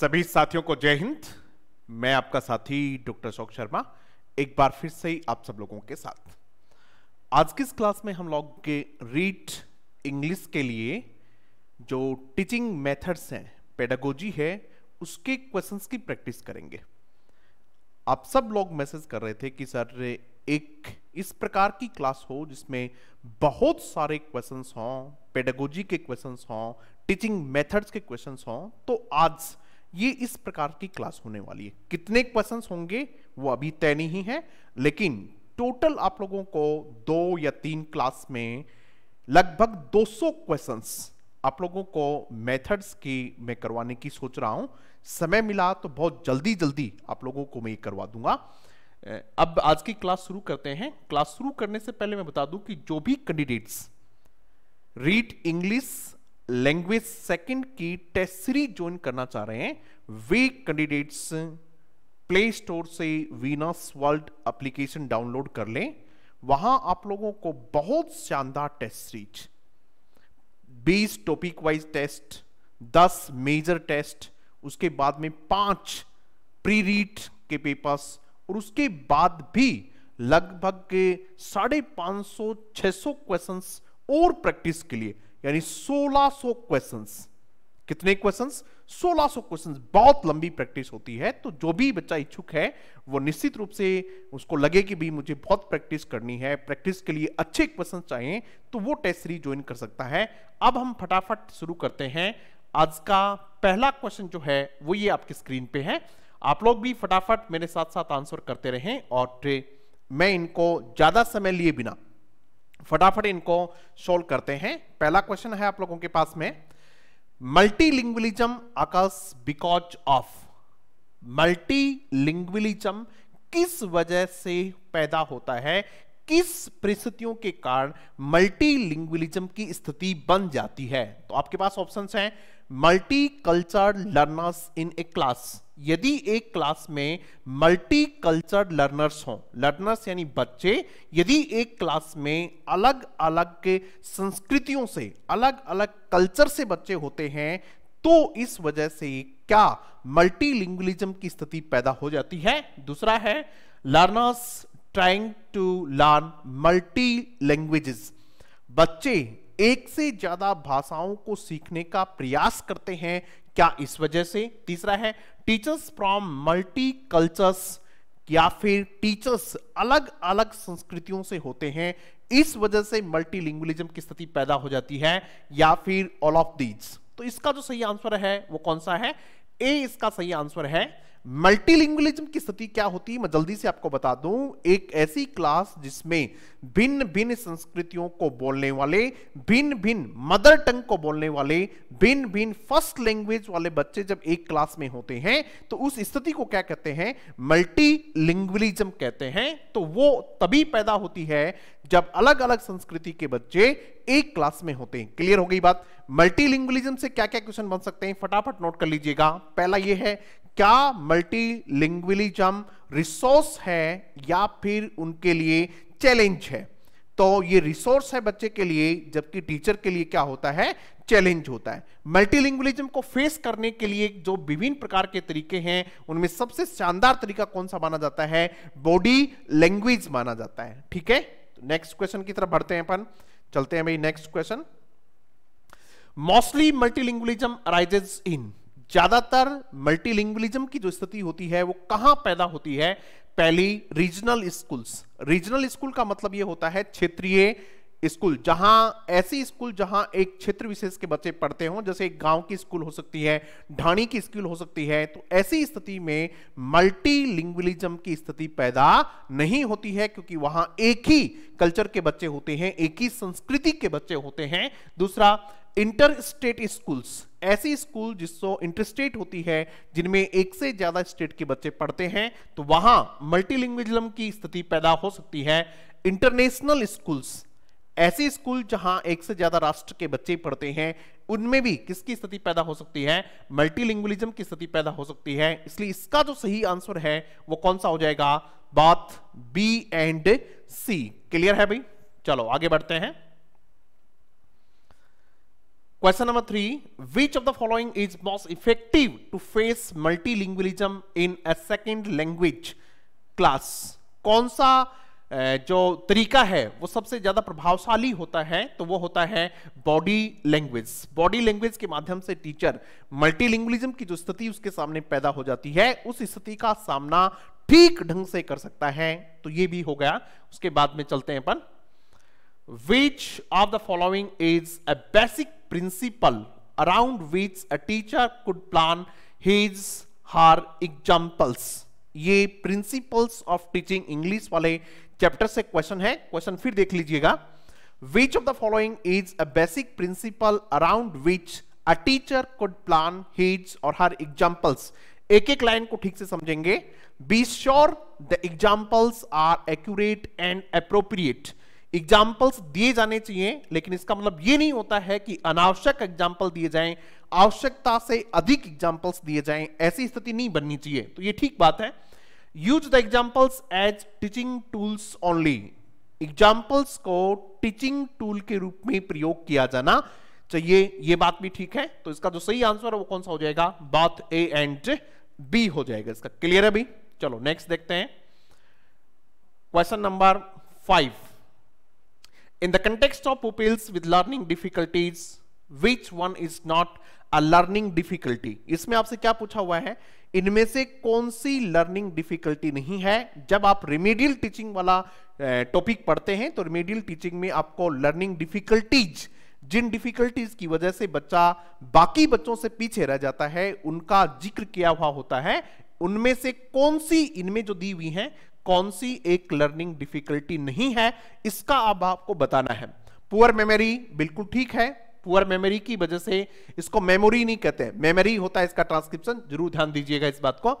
सभी साथियों को जय हिंद मैं आपका साथी डॉक्टर अशोक शर्मा एक बार फिर से आप सब लोगों के साथ आज की इस क्लास में हम लोग के रीड इंग्लिश के लिए जो टीचिंग मेथड्स हैं पेडागोजी है उसके क्वेश्चंस की प्रैक्टिस करेंगे आप सब लोग मैसेज कर रहे थे कि सर एक इस प्रकार की क्लास हो जिसमें बहुत सारे क्वेश्चंस हों पेडागोजी के क्वेश्चंस हों टीचिंग मेथड्स के क्वेश्चंस हों तो आज ये इस प्रकार की क्लास होने वाली है कितने क्वेश्चन होंगे वो अभी तय नहीं है लेकिन टोटल आप लोगों को दो या तीन क्लास में लगभग 200 क्वेश्चंस आप लोगों को मेथड्स की मैं करवाने की सोच रहा हूं समय मिला तो बहुत जल्दी जल्दी आप लोगों को मैं ये करवा दूंगा अब आज की क्लास शुरू करते हैं क्लास शुरू करने से पहले मैं बता दूं कि जो भी candidates read English language second की टेस्ट सीरीज ज्वाइन करना चाह रहे हैं वे कैंडिडेट्स प्ले स्टोर से वीनस वर्ल्ड एप्लीकेशन डाउनलोड कर लें वहां आप लोगों को बहुत शानदार test series 20 topic wise test 10 major test उसके बाद में पांच प्री रीड के पेपर्स और उसके बाद भी लगभग साढ़े पांच सौ छह सौ क्वेश्चन और प्रैक्टिस के लिए यानी 1600 क्वेश्चंस कितने क्वेश्चंस 1600 क्वेश्चंस बहुत लंबी प्रैक्टिस होती है तो जो भी बच्चा इच्छुक है वो निश्चित रूप से उसको लगे कि भी मुझे बहुत प्रैक्टिस करनी है प्रैक्टिस के लिए अच्छे क्वेश्चन चाहिए तो वो टेस्ट सीरीज ज्वाइन कर सकता है अब हम फटाफट शुरू करते हैं आज का पहला क्वेश्चन जो है वो ये आपकी स्क्रीन पे है आप लोग भी फटाफट मेरे साथ साथ आंसर करते रहें और मैं इनको ज्यादा समय लिए बिना फटाफट इनको सोल्व करते हैं पहला क्वेश्चन है आप लोगों के पास में multilingualism occurs because of multilingualism किस वजह से पैदा होता है किस परिस्थितियों के कारण मल्टीलिंग्विलिज्म की स्थिति बन जाती है तो आपके पास ऑप्शंस हैं multi culture learners in a class यदि एक क्लास में मल्टी कल्चर लर्नर्स हों लर्नर्स यानी बच्चे यदि एक क्लास में अलग अलग के संस्कृतियों से अलग अलग कल्चर से बच्चे होते हैं तो इस वजह से क्या मल्टीलिंगुअलिज्म की स्थिति पैदा हो जाती है दूसरा है learners trying to learn multi languages बच्चे एक से ज्यादा भाषाओं को सीखने का प्रयास करते हैं क्या इस वजह से तीसरा है टीचर्स फ्रॉम मल्टी कल्चर्स या फिर टीचर्स अलग अलग संस्कृतियों से होते हैं इस वजह से मल्टीलिंग्विलिज्म की स्थिति पैदा हो जाती है या फिर ऑल ऑफ दीज तो इसका जो सही आंसर है वो कौन सा है ए इसका सही आंसर है मल्टीलिंगुअलिज्म की स्थिति क्या होती है मैं जल्दी से आपको बता दूं एक ऐसी क्लास जिसमें भिन्न भिन्न संस्कृतियों को बोलने वाले भिन्न भिन्न मदर टंग को बोलने वाले भिन्न भिन्न फर्स्ट लैंग्वेज वाले बच्चे जब एक क्लास में होते हैं तो उस स्थिति को क्या कहते हैं मल्टीलिंगुअलिज्म कहते हैं तो वो तभी पैदा होती है जब अलग अलग संस्कृति के बच्चे एक क्लास में होते हैं क्लियर हो गई बात मल्टीलिंगुअलिज्म से क्या क्या क्वेश्चन बन सकते हैं फटाफट नोट कर लीजिएगा पहला यह है क्या मल्टी लिंग्विलिज्म रिसोर्स है या फिर उनके लिए चैलेंज है तो ये रिसोर्स है बच्चे के लिए जबकि टीचर के लिए क्या होता है चैलेंज होता है मल्टीलिंग्विलिज्म को फेस करने के लिए जो विभिन्न प्रकार के तरीके हैं उनमें सबसे शानदार तरीका कौन सा माना जाता है बॉडी लैंग्वेज माना जाता है ठीक है नेक्स्ट तो क्वेश्चन की तरफ बढ़ते हैं अपन चलते हैं भाई next question mostly multilingualism arises in ज्यादातर मल्टीलिंग्वलिज्म की जो स्थिति होती है वो कहां पैदा होती है पहली रीजनल स्कूल्स रीजनल स्कूल का मतलब ये होता है क्षेत्रीय स्कूल जहां ऐसी स्कूल जहां एक क्षेत्र विशेष के बच्चे पढ़ते हों जैसे एक गांव की स्कूल हो सकती है ढाणी की स्कूल हो सकती है तो ऐसी स्थिति में मल्टीलिंग्वलिज्म की स्थिति पैदा नहीं होती है क्योंकि वहां एक ही कल्चर के बच्चे होते हैं एक ही संस्कृति के बच्चे होते हैं दूसरा इंटर स्टेट स्कूल्स ऐसी स्कूल जिसको इंटर स्टेट होती है जिनमें एक से ज्यादा स्टेट के बच्चे पढ़ते हैं तो वहां मल्टीलिंग्विजम की स्थिति पैदा हो सकती है इंटरनेशनल स्कूल्स ऐसी स्कूल जहां एक से ज्यादा राष्ट्र के बच्चे पढ़ते हैं उनमें भी किसकी स्थिति पैदा हो सकती है मल्टीलिंग्विजम की स्थिति पैदा हो सकती है इसलिए इसका जो सही आंसर है वो कौन सा हो जाएगा बात बी एंड सी क्लियर है भाई चलो आगे बढ़ते हैं Question number three, which of the following is most effective to face multilingualism in a second language class? कौन सा जो तरीका है वो सबसे ज़्यादा प्रभावशाली होता है तो वो होता है बॉडी लैंग्वेज बॉडी लैंग्वेज के माध्यम से टीचर मल्टीलिंग्विज्म की जो स्थिति उसके सामने पैदा हो जाती है उस स्थिति का सामना ठीक ढंग से कर सकता है तो ये भी हो गया उसके बाद में चलते हैं अपन which of the following is a basic principle around which a teacher could plan his her examples ye principles of teaching English wale chapter se question hai question fir dekh lijiyega which of the following is a basic principle around which a teacher could plan his or her examples ek ek line ko theek se samjhenge be sure the examples are accurate and appropriate examples दिए जाने चाहिए लेकिन इसका मतलब ये नहीं होता है कि अनावश्यक एग्जाम्पल दिए जाएं आवश्यकता से अधिक एग्जाम्पल्स दिए जाएं ऐसी स्थिति नहीं बननी चाहिए तो ये ठीक बात है use the examples as teaching tools only examples को टीचिंग टूल के रूप में प्रयोग किया जाना चाहिए ये बात भी ठीक है तो इसका जो सही आंसर है वो कौन सा हो जाएगा बात ए एंड बी हो जाएगा इसका क्लियर है भी चलो नेक्स्ट देखते हैं question number five In the context of pupils with learning difficulties, which one is not a learning difficulty? इसमें आपसे क्या पूछा हुआ है इनमें से कौन सी लर्निंग डिफिकल्टी नहीं है जब आप रिमेडियल टीचिंग वाला topic padhte hain to remedial teaching mein aapko learning difficulties जिन डिफिकल्टीज की वजह से बच्चा बाकी बच्चों से पीछे रह जाता है उनका जिक्र किया हुआ होता है उनमें से कौन सी इनमें जो दी हुई हैं कौन सी एक लर्निंग डिफिकल्टी नहीं है इसका अब आपको बताना है पुअर मेमोरी बिल्कुल ठीक है पुअर मेमोरी की वजह से इसको मेमोरी नहीं कहते मेमोरी होता है इसका ट्रांसक्रिप्शन जरूर ध्यान दीजिएगा इस बात को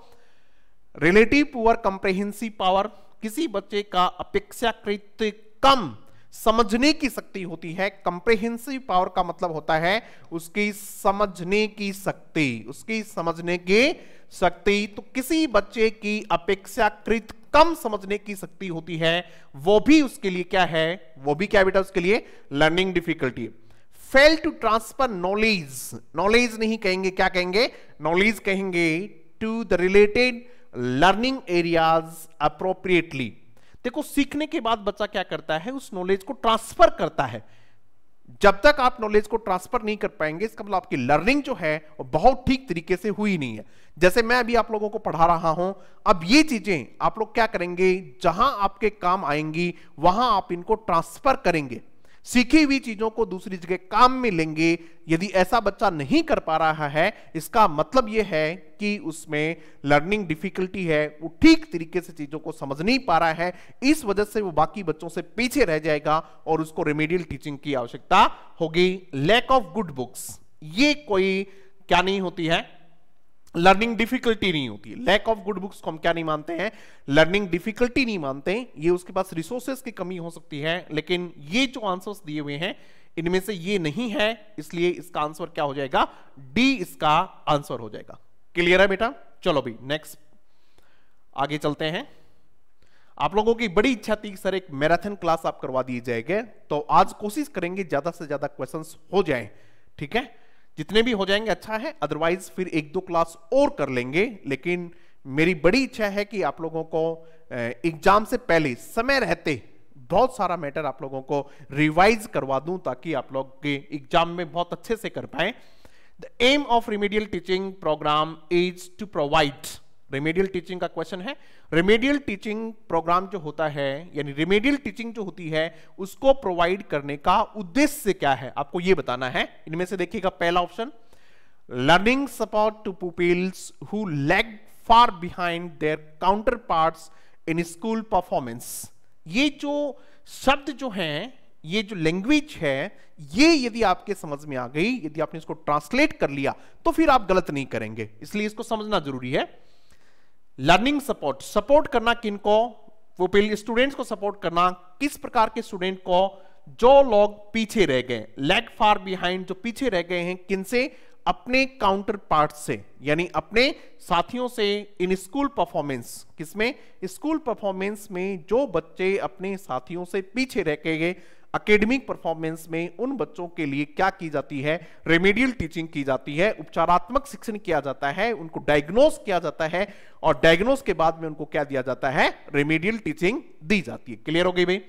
रिलेटिव पुअर कंप्रेहेंसिव पावर किसी बच्चे का अपेक्षाकृत कम समझने की शक्ति होती है कंप्रेहेंसिव पावर का मतलब होता है उसकी समझने की शक्ति उसकी समझने की शक्ति तो किसी बच्चे की अपेक्षाकृत कम समझने की शक्ति होती है वो भी उसके लिए क्या है वो भी क्या बेटा उसके लिए learning difficulty fail to transfer knowledge knowledge नहीं कहेंगे क्या कहेंगे नॉलेज कहेंगे to the related learning areas appropriately देखो सीखने के बाद बच्चा क्या करता है उस नॉलेज को ट्रांसफर करता है जब तक आप नॉलेज को ट्रांसफर नहीं कर पाएंगे इसका मतलब आपकी लर्निंग जो है वो बहुत ठीक तरीके से हुई नहीं है जैसे मैं अभी आप लोगों को पढ़ा रहा हूं अब ये चीजें आप लोग क्या करेंगे जहां आपके काम आएंगी वहां आप इनको ट्रांसफर करेंगे सीखी हुई चीजों को दूसरी जगह काम में लेंगे यदि ऐसा बच्चा नहीं कर पा रहा है इसका मतलब यह है कि उसमें लर्निंग डिफिकल्टी है वो ठीक तरीके से चीजों को समझ नहीं पा रहा है इस वजह से वो बाकी बच्चों से पीछे रह जाएगा और उसको रेमेडियल टीचिंग की आवश्यकता होगी लैक ऑफ गुड बुक्स ये कोई क्या नहीं होती है लर्निंग डिफिकल्टी नहीं होती लैक ऑफ गुड बुक्स को हम क्या नहीं मानते हैं लर्निंग डिफिकल्टी नहीं मानते ये उसके पास रिसोर्सेस की कमी हो सकती है लेकिन ये जो आंसर्स दिए हुए हैं इनमें से ये नहीं है इसलिए इसका आंसर क्या हो जाएगा डी इसका आंसर हो जाएगा क्लियर है बेटा चलो भी नेक्स्ट आगे चलते हैं आप लोगों की बड़ी इच्छा थी सर एक मैराथन क्लास आप करवा दिए जाएंगे तो आज कोशिश करेंगे ज्यादा से ज्यादा क्वेश्चंस हो जाएं ठीक है जितने भी हो जाएंगे अच्छा है अदरवाइज फिर एक दो क्लास और कर लेंगे लेकिन मेरी बड़ी इच्छा है कि आप लोगों को एग्जाम से पहले समय रहते बहुत सारा मैटर आप लोगों को रिवाइज करवा दूं ताकि आप लोग के एग्जाम में बहुत अच्छे से कर पाए the aim of remedial teaching program is to provide remedial teaching का क्वेश्चन है रेमेडियल टीचिंग प्रोग्राम जो होता है यानी रेमेडियल टीचिंग जो होती है उसको प्रोवाइड करने का उद्देश्य क्या है आपको यह बताना है इनमें से देखिएगा पहला option learning support to peoples who lag far behind their counterpart in school performance ये जो शब्द जो है ये जो लैंग्वेज है ये यदि आपके समझ में आ गई यदि आपने इसको ट्रांसलेट कर लिया तो फिर आप गलत नहीं करेंगे इसलिए इसको समझना जरूरी है लर्निंग सपोर्ट सपोर्ट करना किनको वो पहले स्टूडेंट्स को सपोर्ट करना किस प्रकार के स्टूडेंट को जो लोग पीछे रह गए लेग फार बिहाइंड जो पीछे रह गए हैं किनसे अपने काउंटर पार्ट से यानी अपने साथियों से इन स्कूल परफॉर्मेंस किसमें स्कूल परफॉर्मेंस में जो बच्चे अपने साथियों से पीछे रह गए अकेडमिक परफॉर्मेंस में उन बच्चों के लिए क्या की जाती है रेमेडियल टीचिंग की जाती है उपचारात्मक शिक्षण किया जाता है उनको डायग्नोस किया जाता है और डायग्नोस के बाद में उनको क्या दिया जाता है रेमेडियल टीचिंग दी जाती है क्लियर हो गई भाई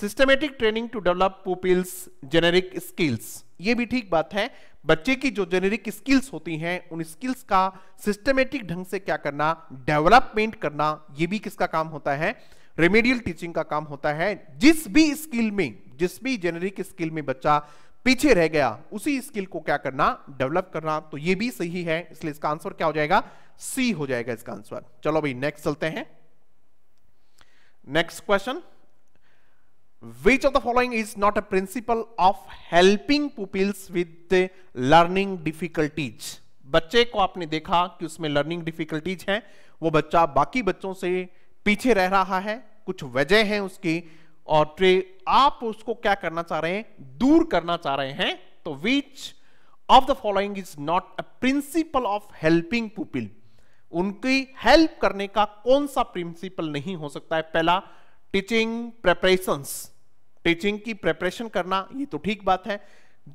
systematic training to develop pupils generic skills ये भी ठीक बात है बच्चे की जो जेनेरिक स्किल्स होती हैं उन स्किल्स का सिस्टमेटिक ढंग से क्या करना डेवलपमेंट करना ये भी किसका काम होता है रेमेडियल टीचिंग का काम होता है जिस भी स्किल में जिस भी जेनेरिक स्किल में बच्चा पीछे रह गया उसी स्किल को क्या करना डेवलप करना तो ये भी सही है इसलिए इसका आंसर क्या हो जाएगा सी हो जाएगा इसका आंसर चलो भाई नेक्स्ट चलते हैं next question which of the following is not a principle of helping pupils with learning difficulties बच्चे को आपने देखा कि उसमें लर्निंग डिफिकल्टीज है वो बच्चा बाकी बच्चों से पीछे रह रहा है कुछ वजह है उसकी और ट्रे आप उसको क्या करना चाह रहे हैं दूर करना चाह रहे हैं तो which of the following is not a principle of helping people उनकी हेल्प करने का कौन सा प्रिंसिपल नहीं हो सकता है पहला टीचिंग प्रेपरेशंस टीचिंग की प्रेपरेशन करना ये तो ठीक बात है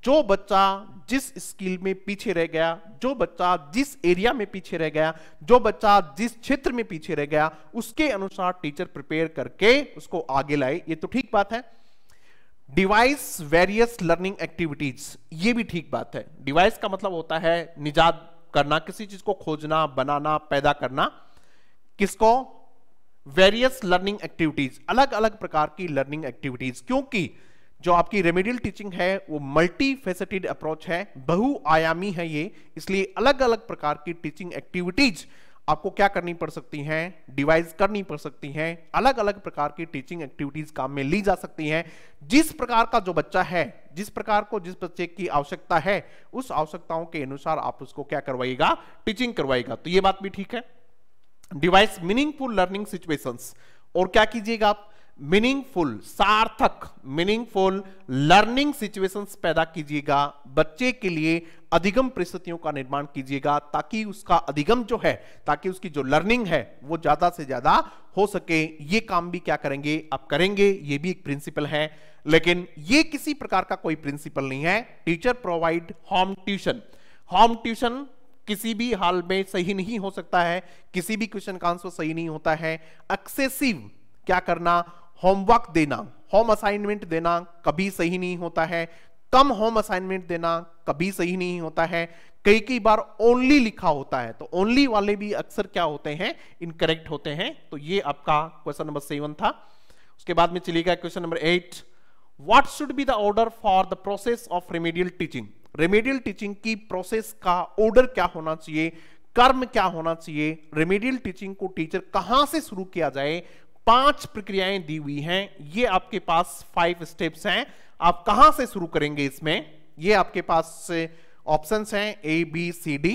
जो बच्चा जिस स्किल में पीछे रह गया जो बच्चा जिस एरिया में पीछे रह गया जो बच्चा जिस क्षेत्र में पीछे रह गया उसके अनुसार टीचर प्रिपेयर करके उसको आगे लाए ये तो ठीक बात है डिवाइस वेरियस लर्निंग एक्टिविटीज ये भी ठीक बात है डिवाइस का मतलब होता है निजात करना किसी चीज को खोजना बनाना पैदा करना किसको वेरियस लर्निंग एक्टिविटीज अलग अलग प्रकार की लर्निंग एक्टिविटीज क्योंकि जो आपकी रेमेडियल टीचिंग है वो मल्टी फेसेटेड अप्रोच है बहुआयामी है ये इसलिए अलग अलग प्रकार की टीचिंग एक्टिविटीज आपको क्या करनी पड़ सकती हैं डिवाइस करनी पड़ सकती हैं अलग अलग प्रकार की टीचिंग एक्टिविटीज काम में ली जा सकती हैं जिस प्रकार का जो बच्चा है जिस प्रकार को जिस बच्चे की आवश्यकता है उस आवश्यकताओं के अनुसार आप उसको क्या करवाएगा टीचिंग करवाएगा तो ये बात भी ठीक है डिवाइस मीनिंगफुल लर्निंग सिचुएशंस और क्या कीजिएगा आप मीनिंगफुल सार्थक मीनिंगफुल लर्निंग सिचुएशंस पैदा कीजिएगा बच्चे के लिए अधिगम परिस्थितियों का निर्माण कीजिएगा ताकि उसका अधिगम जो है ताकि उसकी जो लर्निंग है वो ज्यादा से ज्यादा हो सके ये काम भी क्या करेंगे आप करेंगे ये भी एक प्रिंसिपल है लेकिन ये किसी प्रकार का कोई प्रिंसिपल नहीं है teacher provide home tuition home tuition किसी भी हाल में सही नहीं हो सकता है किसी भी क्वेश्चन का आंसर सही नहीं होता है एक्सेसिव क्या करना होमवर्क देना होम असाइनमेंट देना कभी सही नहीं होता है कम होम असाइनमेंट देना कभी सही नहीं होता है कई कई बार ओनली लिखा होता है तो ओनली वाले भी अक्सर क्या होते हैं इनकरेक्ट होते हैं तो ये आपका क्वेश्चन नंबर सेवन था उसके बाद में चलिएगा question number eight what should be the order for the process of remedial teaching remedial teaching की प्रोसेस का ऑर्डर क्या होना चाहिए कर्म क्या होना चाहिए रेमेडियल टीचिंग को टीचर कहां से शुरू किया जाए पांच प्रक्रियाएं दी हुई हैं ये आपके पास फाइव स्टेप्स हैं आप कहां से शुरू करेंगे इसमें ये आपके पास ऑप्शंस हैं ए बी सी डी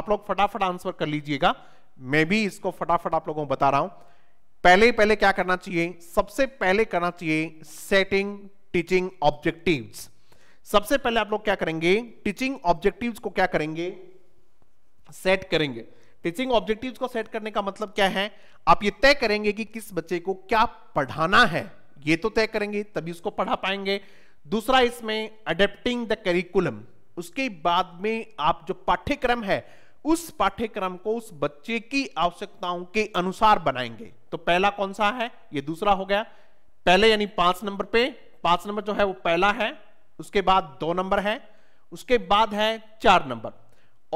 आप लोग फटाफट आंसर कर लीजिएगा मैं भी इसको फटाफट आप लोगों को बता रहा हूं पहले पहले क्या करना चाहिए सबसे पहले करना चाहिए सेटिंग टीचिंग ऑब्जेक्टिव्स सबसे पहले आप लोग क्या करेंगे टीचिंग ऑब्जेक्टिव्स को क्या करेंगे सेट करेंगे टीचिंग ऑब्जेक्टिव्स को सेट करने का मतलब क्या है आप ये तय करेंगे कि किस बच्चे को क्या पढ़ाना है ये तो तय करेंगे तभी उसको पढ़ा पाएंगे दूसरा इसमें अडेप्टिंग द करिकुलम उसके बाद में आप जो पाठ्यक्रम है उस पाठ्यक्रम को उस बच्चे की आवश्यकताओं के अनुसार बनाएंगे तो पहला कौन सा है ये दूसरा हो गया पहले यानी पांच नंबर पे पांच नंबर जो है वो पहला है उसके बाद दो नंबर है उसके बाद है चार नंबर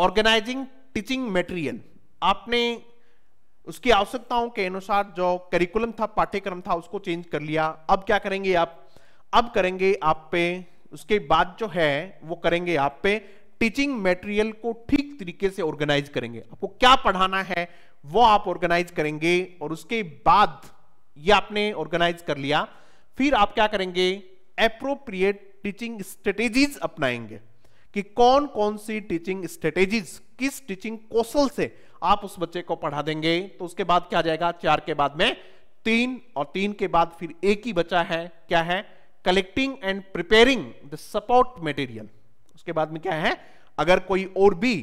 ऑर्गेनाइजिंग टीचिंग मटेरियल आपने उसकी आवश्यकताओं के अनुसार जो करिकुलम था पाठ्यक्रम था उसको चेंज कर लिया अब क्या करेंगे आप अब करेंगे आप पे उसके बाद जो है वो करेंगे आप पे टीचिंग मटेरियल को ठीक तरीके से ऑर्गेनाइज करेंगे आपको क्या पढ़ाना है वो आप ऑर्गेनाइज करेंगे और उसके बाद ये आपने ऑर्गेनाइज कर लिया फिर आप क्या करेंगे अप्रोप्रिएट टीचिंग स्ट्रेटेजीज अपनाएंगे कि कौन कौन सी टीचिंग स्ट्रेटेजीज किस टीचिंग कौशल से आप उस बच्चे को पढ़ा देंगे तो उसके बाद क्या जाएगा चार के बाद में तीन और तीन के बाद फिर एक ही बचा है क्या है collecting and preparing the support material उसके बाद में क्या है अगर कोई और भी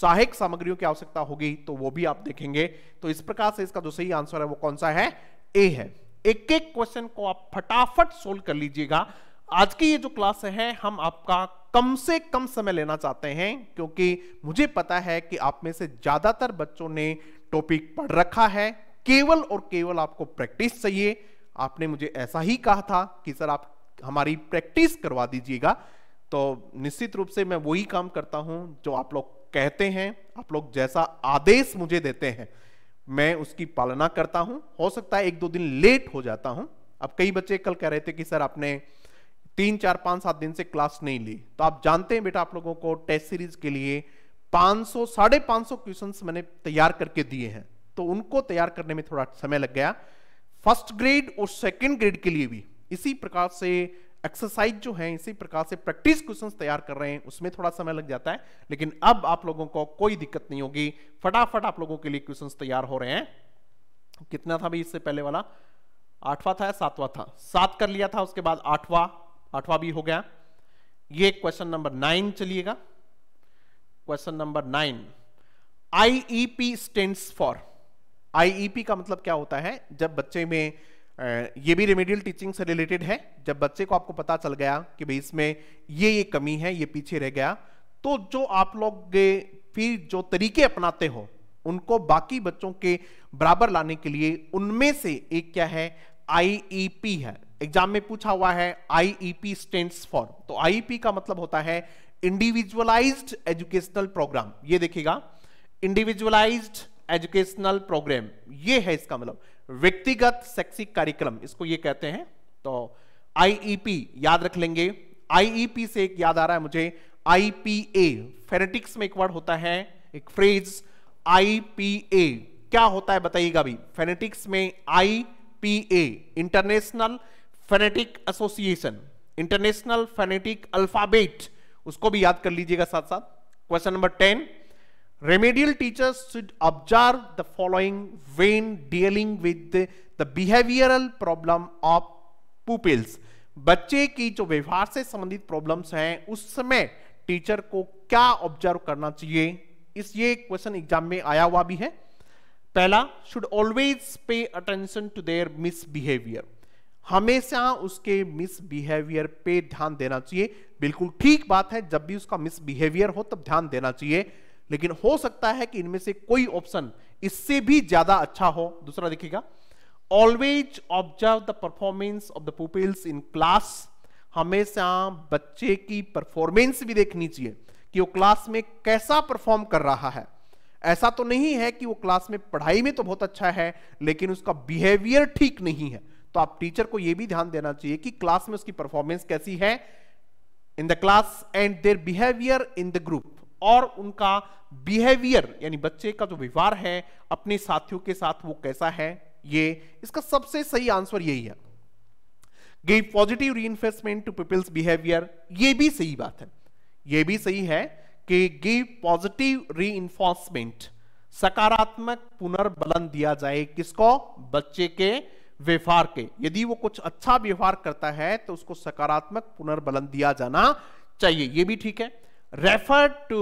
सहायक सामग्रियों की आवश्यकता होगी तो वो भी आप देखेंगे तो इस प्रकार से इसका जो सही आंसर है वो कौन सा है ए है एक एक क्वेश्चन को आप फटाफट सोल्व कर लीजिएगा आज की ये जो क्लास है हम आपका कम से कम समय लेना चाहते हैं क्योंकि मुझे पता है कि आप में से ज्यादातर बच्चों ने टॉपिक पढ़ रखा है केवल और केवल आपको प्रैक्टिस चाहिए आपने मुझे ऐसा ही कहा था कि सर आप हमारी प्रैक्टिस करवा दीजिएगा तो निश्चित रूप से मैं वही काम करता हूं जो आप लोग कहते हैं आप लोग जैसा आदेश मुझे देते हैं मैं उसकी पालना करता हूं हो सकता है एक दो दिन लेट हो जाता हूं अब कई बच्चे कल कह रहे थे कि सर आपने तीन चार पांच सात दिन से क्लास नहीं ली तो आप जानते हैं बेटा आप लोगों को टेस्ट सीरीज के लिए 500 साढ़े पांच सौ क्वेश्चन मैंने तैयार करके दिए हैं तो उनको तैयार करने में थोड़ा समय लग गया फर्स्ट ग्रेड और सेकेंड ग्रेड के लिए भी इसी प्रकार से एक्सरसाइज जो है इसी प्रकार से प्रैक्टिस क्वेश्चंस तैयार कर रहे हैं उसमें थोड़ा समय लग जाता है लेकिन अब आप लोगों को कोई दिक्कत नहीं होगी फटाफट आप लोगों के लिए क्वेश्चंस तैयार हो रहे हैं कितना था भाई इससे पहले वाला आठवा था या सातवा था सात कर लिया था उसके बाद आठवा आठवां भी हो गया ये क्वेश्चन नंबर नाइन चलिएगा question number nine IEP stands for IEP का मतलब क्या होता है जब बच्चे में ये भी रेमेडियल टीचिंग से रिलेटेड है जब बच्चे को आपको पता चल गया कि भाई इसमें ये ये कमी है ये पीछे रह गया तो जो आप लोग फिर जो तरीके अपनाते हो उनको बाकी बच्चों के बराबर लाने के लिए उनमें से एक क्या है आईईपी e है एग्जाम में पूछा हुआ है आईईपी स्टेंट्स फॉर तो आईईपी e का मतलब होता है इंडिविजुअलाइज्ड एजुकेशनल प्रोग्राम ये देखिएगा इंडिविजुअलाइज्ड एजुकेशनल प्रोग्राम ये है इसका मतलब व्यक्तिगत शैक्षिक कार्यक्रम इसको ये कहते हैं तो आईईपी e याद रख लेंगे आईईपी e से एक याद आ रहा है मुझे आईपीए फेरेटिक्स में एक वर्ड होता है एक फ्रेज आईपीए क्या होता है बताइएगा भी फेनेटिक्स में I P A international phonetic association international phonetic alphabet उसको भी याद कर लीजिएगा साथ साथ question number ten remedial teachers should observe the following when dealing with the behavioural problem of pupils बच्चे की जो व्यवहार से संबंधित प्रॉब्लम्स हैं उस समय टीचर को क्या ऑब्जर्व करना चाहिए इस ये क्वेश्चन एग्जाम में आया हुआ भी है पहला should always pay attention to their misbehaviour हमेशा उसके मिसबिहेवियर पे ध्यान देना चाहिए बिल्कुल ठीक बात है जब भी उसका मिसबिहेवियर हो तब ध्यान देना चाहिए लेकिन हो सकता है कि इनमें से कोई ऑप्शन इससे भी ज्यादा अच्छा हो दूसरा देखिएगा always observe the performance of the peoples in class हमेशा बच्चे की परफॉर्मेंस भी देखनी चाहिए कि वो क्लास में कैसा परफॉर्म कर रहा है ऐसा तो नहीं है कि वो क्लास में पढ़ाई में तो बहुत अच्छा है लेकिन उसका बिहेवियर ठीक नहीं है तो आप टीचर को यह भी ध्यान देना चाहिए कि क्लास में उसकी परफॉर्मेंस कैसी है in the class and their behaviour in the group और उनका बिहेवियर यानी बच्चे का जो व्यवहार है अपने साथियों के साथ वो कैसा है ये इसका सबसे सही आंसर यही है गिव पॉजिटिव री इन्फेसमेंट टू पीपल्स बिहेवियर ये भी सही बात है ये भी सही है कि गिव पॉजिटिव री इन्फोर्समेंट सकारात्मक पुनर्बलन दिया जाए किसको बच्चे के व्यवहार के यदि वो कुछ अच्छा व्यवहार करता है तो उसको सकारात्मक पुनर्बलन दिया जाना चाहिए ये भी ठीक है refer to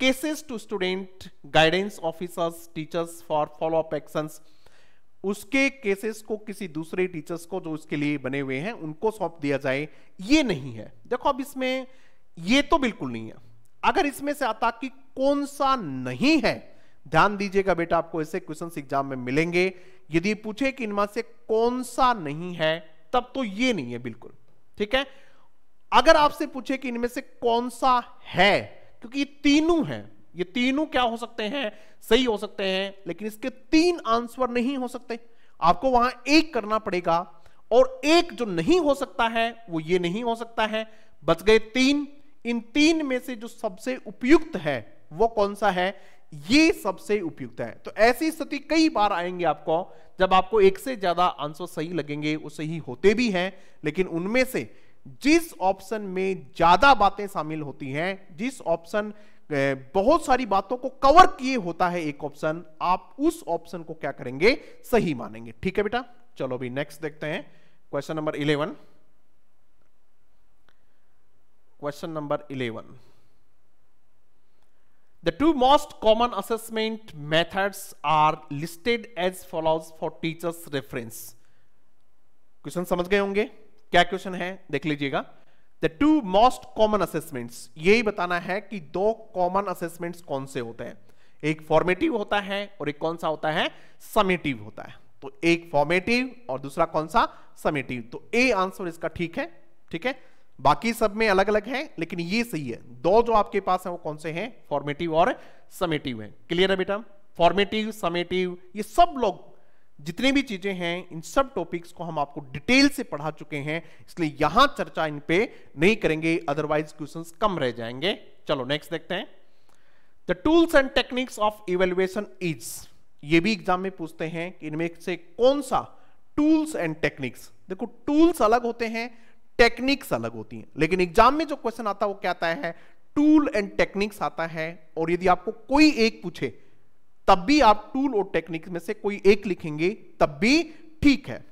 cases to student guidance officers teachers for follow up action उसके केसेस को किसी दूसरे टीचर्स को जो उसके लिए बने हुए हैं उनको सौंप दिया जाए ये नहीं है देखो अब इसमें ये तो बिल्कुल नहीं है अगर इसमें से आता कि कौन सा नहीं है ध्यान दीजिएगा बेटा आपको ऐसे क्वेश्चन एग्जाम में मिलेंगे यदि पूछे कि इनमें से कौन सा नहीं है तब तो ये नहीं है बिल्कुल ठीक है अगर आपसे पूछे कि इनमें से कौन सा है क्योंकि तीनों है ये तीनों क्या हो सकते हैं सही हो सकते हैं लेकिन इसके तीन आंसर नहीं हो सकते आपको वहां एक करना पड़ेगा और एक जो नहीं हो सकता है वो ये नहीं हो सकता है बच गए तीन इन तीन में से जो सबसे उपयुक्त है वो कौन सा है ये सबसे उपयुक्त है तो ऐसी स्थिति कई बार आएंगे आपको जब आपको एक से ज्यादा आंसर सही लगेंगे वो सही होते भी हैं लेकिन उनमें से जिस ऑप्शन में ज्यादा बातें शामिल होती हैं जिस ऑप्शन बहुत सारी बातों को कवर किए होता है एक ऑप्शन आप उस ऑप्शन को क्या करेंगे सही मानेंगे ठीक है बेटा चलो भी नेक्स्ट देखते हैं question number eleven question number eleven The two most common assessment methods are listed as follows for teachers reference. Question समझ गए होंगे क्या क्वेश्चन है देख लीजिएगा the two most common assessments यही बताना है कि दो कॉमन असेसमेंट्स कौन से होते हैं एक फॉर्मेटिव होता है और एक कौन सा होता है समेटिव होता है तो एक फॉर्मेटिव और दूसरा कौन सा समेटिव तो ए आंसर इसका ठीक है ठीक है बाकी सब में अलग अलग है लेकिन ये सही है दो जो आपके पास है वो कौन से हैं फॉर्मेटिव और समेटिव है क्लियर है बेटा फॉर्मेटिव समेटिव ये सब लोग जितने भी चीजें हैं इन सब टॉपिक्स को हम आपको डिटेल से पढ़ा चुके हैं इसलिए यहां चर्चा इन पे नहीं करेंगे अदरवाइज क्वेश्चंस कम रह जाएंगे चलो नेक्स्ट देखते हैं the tools and techniques of evaluation is ये भी एग्जाम में पूछते हैं कि इनमें से कौन सा टूल्स एंड टेक्निक्स देखो टूल्स अलग होते हैं टेक्निक्स अलग होती हैं लेकिन एग्जाम में जो क्वेश्चन आता है वो क्या आता है टूल एंड टेक्निक्स आता है और यदि आपको कोई एक पूछे तब भी आप टूल और टेक्निक्स में से कोई एक लिखेंगे तब भी ठीक है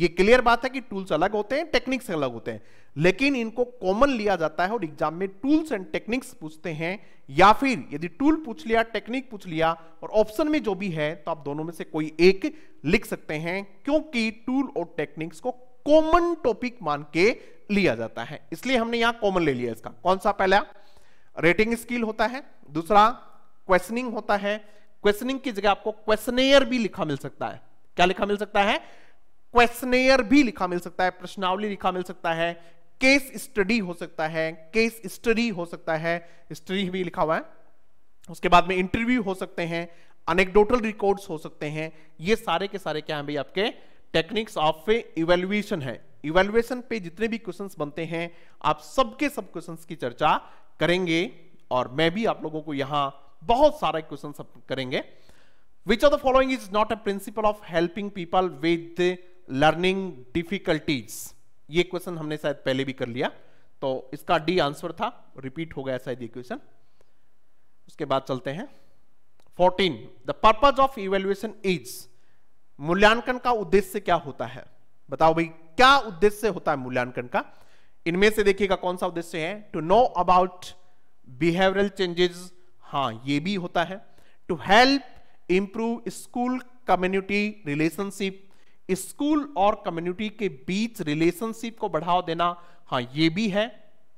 ये क्लियर बात है कि टूल्स अलग होते हैं टेक्निक्स अलग होते हैं लेकिन इनको कॉमन लिया जाता है और एग्जाम में टूल्स एंड टेक्निक्स पूछते हैं या फिर यदि टूल पूछ लिया टेक्निक पूछ लिया और ऑप्शन में जो भी है तो आप दोनों में से कोई एक लिख सकते हैं क्योंकि टूल और टेक्निक्स को कॉमन टॉपिक मान के लिया जाता है इसलिए हमने यहां कॉमन ले लिया इसका कौन सा पहला रेटिंग स्किल होता है दूसरा क्वेश्चनिंग होता है क्वेश्चनिंग की जगह आपको क्वेश्चनेयर भी लिखा मिल सकता है क्या लिखा मिल सकता है क्वेश्चनेयर भी लिखा मिल सकता है प्रश्नावली लिखा मिल सकता है केस स्टडी हो सकता है केस स्टडी हो सकता है स्टडी भी लिखा हुआ है उसके बाद में इंटरव्यू हो सकते हैं अनेकडोटल रिकॉर्ड्स हो सकते हैं ये सारे के सारे क्या हैं भाई आपके टेक्निक्स ऑफ इवेल्युएशन है इवेल्युएशन पे जितने भी क्वेश्चन बनते हैं आप सबके सब, सब क्वेश्चंस की चर्चा करेंगे और मैं भी आप लोगों को यहां बहुत सारे क्वेश्चन करेंगे which are the following is not a principle of helping people with learning difficulties ये क्वेश्चन हमने शायद पहले भी कर लिया तो इसका डी आंसर था रिपीट हो गया शायद ये क्वेश्चन उसके बाद चलते हैं 14 the purpose of evaluation is मूल्यांकन का उद्देश्य क्या होता है बताओ भाई क्या उद्देश्य होता है मूल्यांकन का इनमें से देखिएगा कौन सा उद्देश्य है to know about behavioural changes हाँ ये भी होता है to help improve school community relationship school और कम्युनिटी के बीच रिलेशनशिप को बढ़ावा देना हाँ ये भी है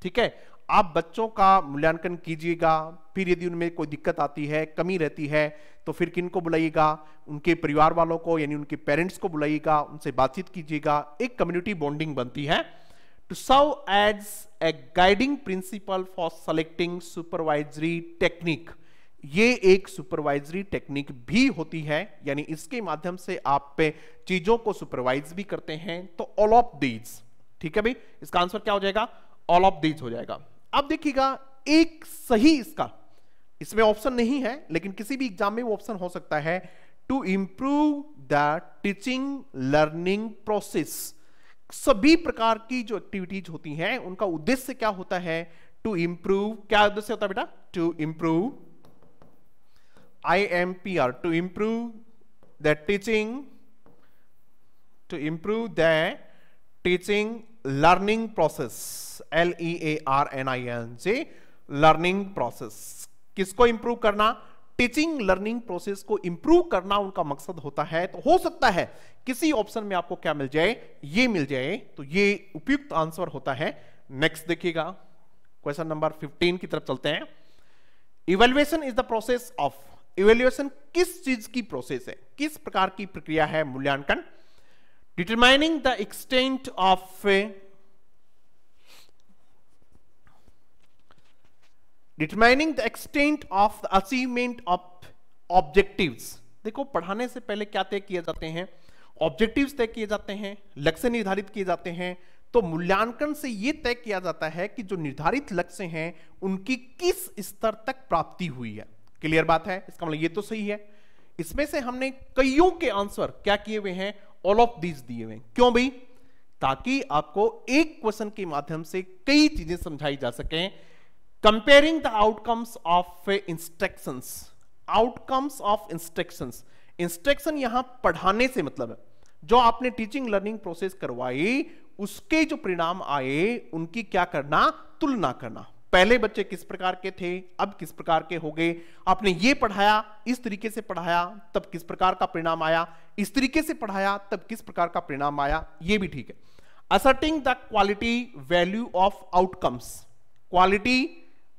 ठीक है आप बच्चों का मूल्यांकन कीजिएगा फिर यदि उनमें कोई दिक्कत आती है कमी रहती है तो फिर किन को बुलाइएगा उनके परिवार वालों को यानी उनके पेरेंट्स को बुलाइएगा उनसे बातचीत कीजिएगा एक कम्युनिटी बॉन्डिंग बनती है to serve as a guiding principle for selecting supervisory technique ये एक सुपरवाइजरी टेक्निक भी होती है यानी इसके माध्यम से आप पे चीजों को सुपरवाइज भी करते हैं तो ऑल ऑफ दीज ठीक है भाई इसका आंसर क्या हो जाएगा ऑल ऑफ दीज हो जाएगा अब देखिएगा एक सही इसका इसमें ऑप्शन नहीं है लेकिन किसी भी एग्जाम में वो ऑप्शन हो सकता है to improve the teaching learning process सभी प्रकार की जो एक्टिविटीज होती हैं उनका उद्देश्य क्या होता है टू इंप्रूव क्या उद्देश्य होता है बेटा to improve I M P R to improve the teaching to improve the teaching learning process L E A R N I N से लर्निंग प्रोसेस किसको इंप्रूव करना टीचिंग लर्निंग प्रोसेस को improve करना उनका मकसद होता है तो हो सकता है किसी ऑप्शन में आपको क्या मिल जाए ये मिल जाए तो ये उपयुक्त आंसर होता है नेक्स्ट देखिएगा क्वेश्चन नंबर 15 की तरफ चलते हैं evaluation is the process of evaluation किस चीज की प्रोसेस है किस प्रकार की प्रक्रिया है मूल्यांकन determining the extent of determining the extent of the achievement of objectives देखो पढ़ाने से पहले क्या तय किए जाते हैं ऑब्जेक्टिव्स तय किए जाते हैं लक्ष्य निर्धारित किए जाते हैं तो मूल्यांकन से यह तय किया जाता है कि जो निर्धारित लक्ष्य हैं उनकी किस स्तर तक प्राप्ति हुई है क्लियर बात है इसका मतलब ये तो सही है इसमें से हमने कईयों के आंसर क्या किए हुए हैं ऑल ऑफ दीज दिए हुए क्यों भाई ताकि आपको एक क्वेश्चन के माध्यम से कई चीजें समझाई जा सकें comparing the outcomes of uh, instructions outcomes of instructions instruction यहां पढ़ाने से मतलब है जो आपने टीचिंग लर्निंग प्रोसेस करवाई उसके जो परिणाम आए उनकी क्या करना तुलना करना पहले बच्चे किस प्रकार के थे अब किस प्रकार के हो गए आपने ये पढ़ाया इस तरीके से पढ़ाया तब किस प्रकार का परिणाम आया इस तरीके से पढ़ाया तब किस प्रकार का परिणाम आया ये भी ठीक है asserting the quality value of outcomes quality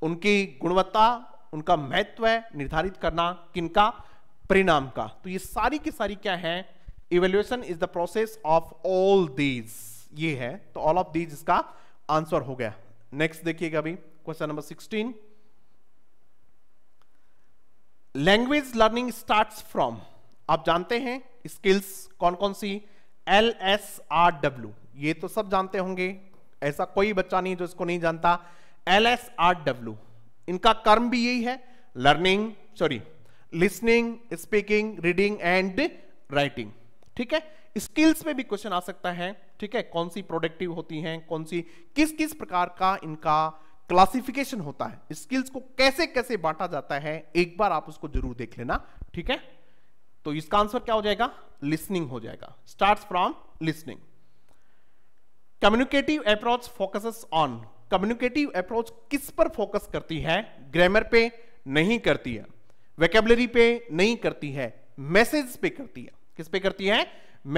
उनकी गुणवत्ता उनका महत्व निर्धारित करना किनका परिणाम का तो ये सारी की सारी क्या है evaluation is the process of all these ये है तो ऑल ऑफ दीज इसका आंसर हो गया नेक्स्ट देखिएगा अभी question number sixteen language learning start from आप जानते हैं स्किल्स कौन कौन सी एल एस आर डब्ल्यू ये तो सब जानते होंगे ऐसा कोई बच्चा नहीं जो इसको नहीं जानता एल एस आर डब्ल्यू इनका कर्म भी यही है learning sorry listening speaking reading and writing ठीक है स्किल्स पे भी क्वेश्चन आ सकता है ठीक है कौन सी प्रोडक्टिव होती हैं कौन सी किस किस प्रकार का इनका क्लासिफिकेशन होता है स्किल्स को कैसे कैसे बांटा जाता है एक बार आप उसको जरूर देख लेना ठीक है तो इसका आंसर क्या हो जाएगा लिसनिंग हो जाएगा start from listening communicative approach focuses on communicative approach किस पर फोकस करती है ग्रामर पे नहीं करती है वेकेबलरी पे नहीं करती है मैसेज पे करती है किस पे करती है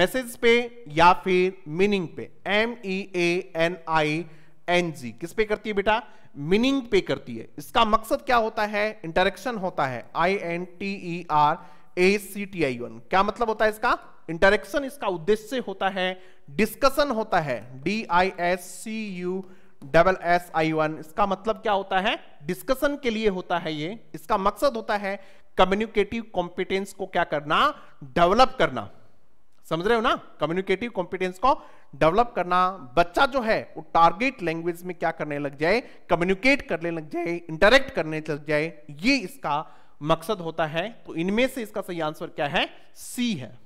मैसेज पे या फिर मीनिंग पे M E A N I N G किस पे करती है बेटा मीनिंग पे करती है इसका मकसद क्या होता है इंटरेक्शन होता है I N T E R A C T I one क्या मतलब होता है इसका इंटरेक्शन इसका उद्देश्य होता है डिस्कशन होता है D I S C U double S I one इसका मतलब क्या होता है डिस्कशन के लिए होता है ये इसका मकसद होता है कम्युनिकेटिव कॉम्पिटेंस को क्या करना डेवलप करना समझ रहे हो ना कम्युनिकेटिव कॉम्पिटेंस को डेवलप करना बच्चा जो है वो टारगेट लैंग्वेज में क्या करने लग जाए कम्युनिकेट करने लग जाए इंटरेक्ट करने लग जाए ये इसका मकसद होता है तो इनमें से इसका सही आंसर क्या है सी है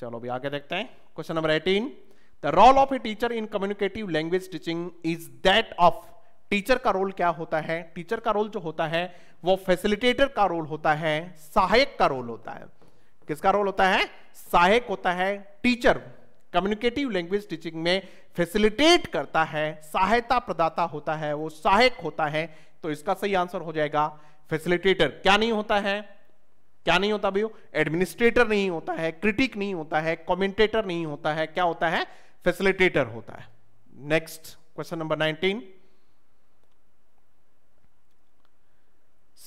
चलो अभी आगे देखते हैं question number eighteen the role of a teacher in communicative language teaching is that of teacher का रोल क्या होता है टीचर का रोल जो होता है वो फैसिलिटेटर का रोल होता है सहायक का रोल होता है किसका रोल होता है सहायक होता है टीचर कम्युनिकेटिव लैंग्वेज टीचिंग में फैसिलिटेट करता है सहायता प्रदाता होता है वो सहायक होता है तो इसका सही आंसर हो जाएगा फैसिलिटेटर क्या नहीं होता है क्या नहीं होता भाई एडमिनिस्ट्रेटर नहीं होता है क्रिटिक नहीं होता है कॉमेंटेटर नहीं होता है क्या होता है फैसिलिटेटर होता है next question number nineteen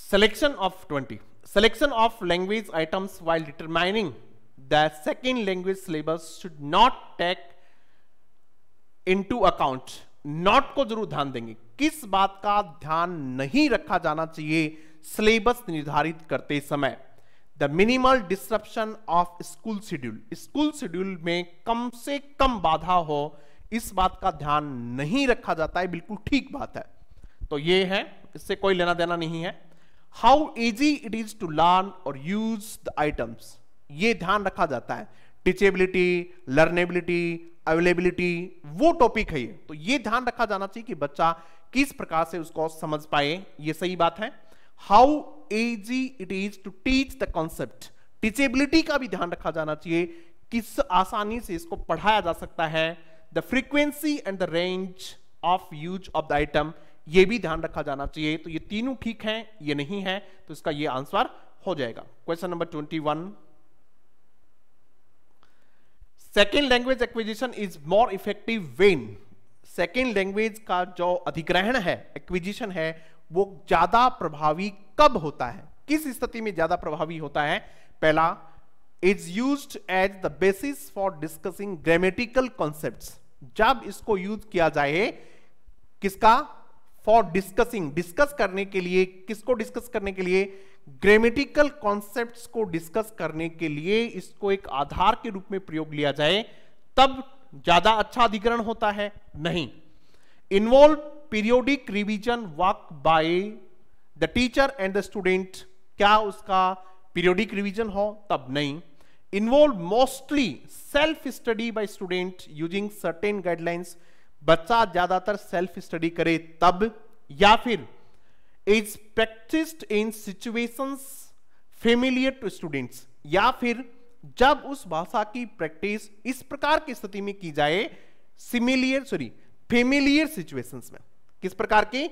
selection of twenty selection of language items while determining the second language syllabus should not take into account not को जरूर ध्यान देंगे किस बात का ध्यान नहीं रखा जाना चाहिए सिलेबस निर्धारित करते समय the minimal disruption of school schedule school schedule में कम से कम बाधा हो इस बात का ध्यान नहीं रखा जाता है बिल्कुल ठीक बात है तो ये है इससे कोई लेना देना नहीं है how easy it is to learn और यूज द आइटम्स ये ध्यान रखा जाता है टीचेबिलिटी लर्नेबिलिटी अवेलेबिलिटी वो टॉपिक है ये तो ये ध्यान रखा जाना चाहिए कि बच्चा किस प्रकार से उसको समझ पाए ये सही बात है how easy it is to teach the concept teachability का भी ध्यान रखा जाना चाहिए किस आसानी से इसको पढ़ाया जा सकता है the frequency and the range of use of the item ये भी ध्यान रखा जाना चाहिए तो ये तीनों ठीक हैं ये नहीं है तो इसका ये आंसर हो जाएगा question number twenty one second language acquisition is more effective when second language का जो अधिग्रहण है एक्विजिशन है वो ज्यादा प्रभावी कब होता है किस स्थिति में ज्यादा प्रभावी होता है पहला its use as the basis for discussing grammatical concept जब इसको यूज किया जाए किसका फॉर डिस्कसिंग डिस्कस करने के लिए किसको डिस्कस करने के लिए ग्रामेटिकल कॉन्सेप्ट को डिस्कस करने के लिए इसको एक आधार के रूप में प्रयोग लिया जाए तब ज्यादा अच्छा अधिग्रहण होता है नहीं involve periodic revision work by the teacher and the student क्या उसका पीरियोडिक रिवीजन हो तब नहीं involve mostly self study by student using certain guidelines बच्चा ज्यादातर सेल्फ स्टडी करे तब या फिर is practice in situations familiar to students या फिर जब उस भाषा की प्रैक्टिस इस प्रकार की स्थिति में की जाए सिमिलियर सॉरी फेमिलियर सिचुएशंस में किस प्रकार की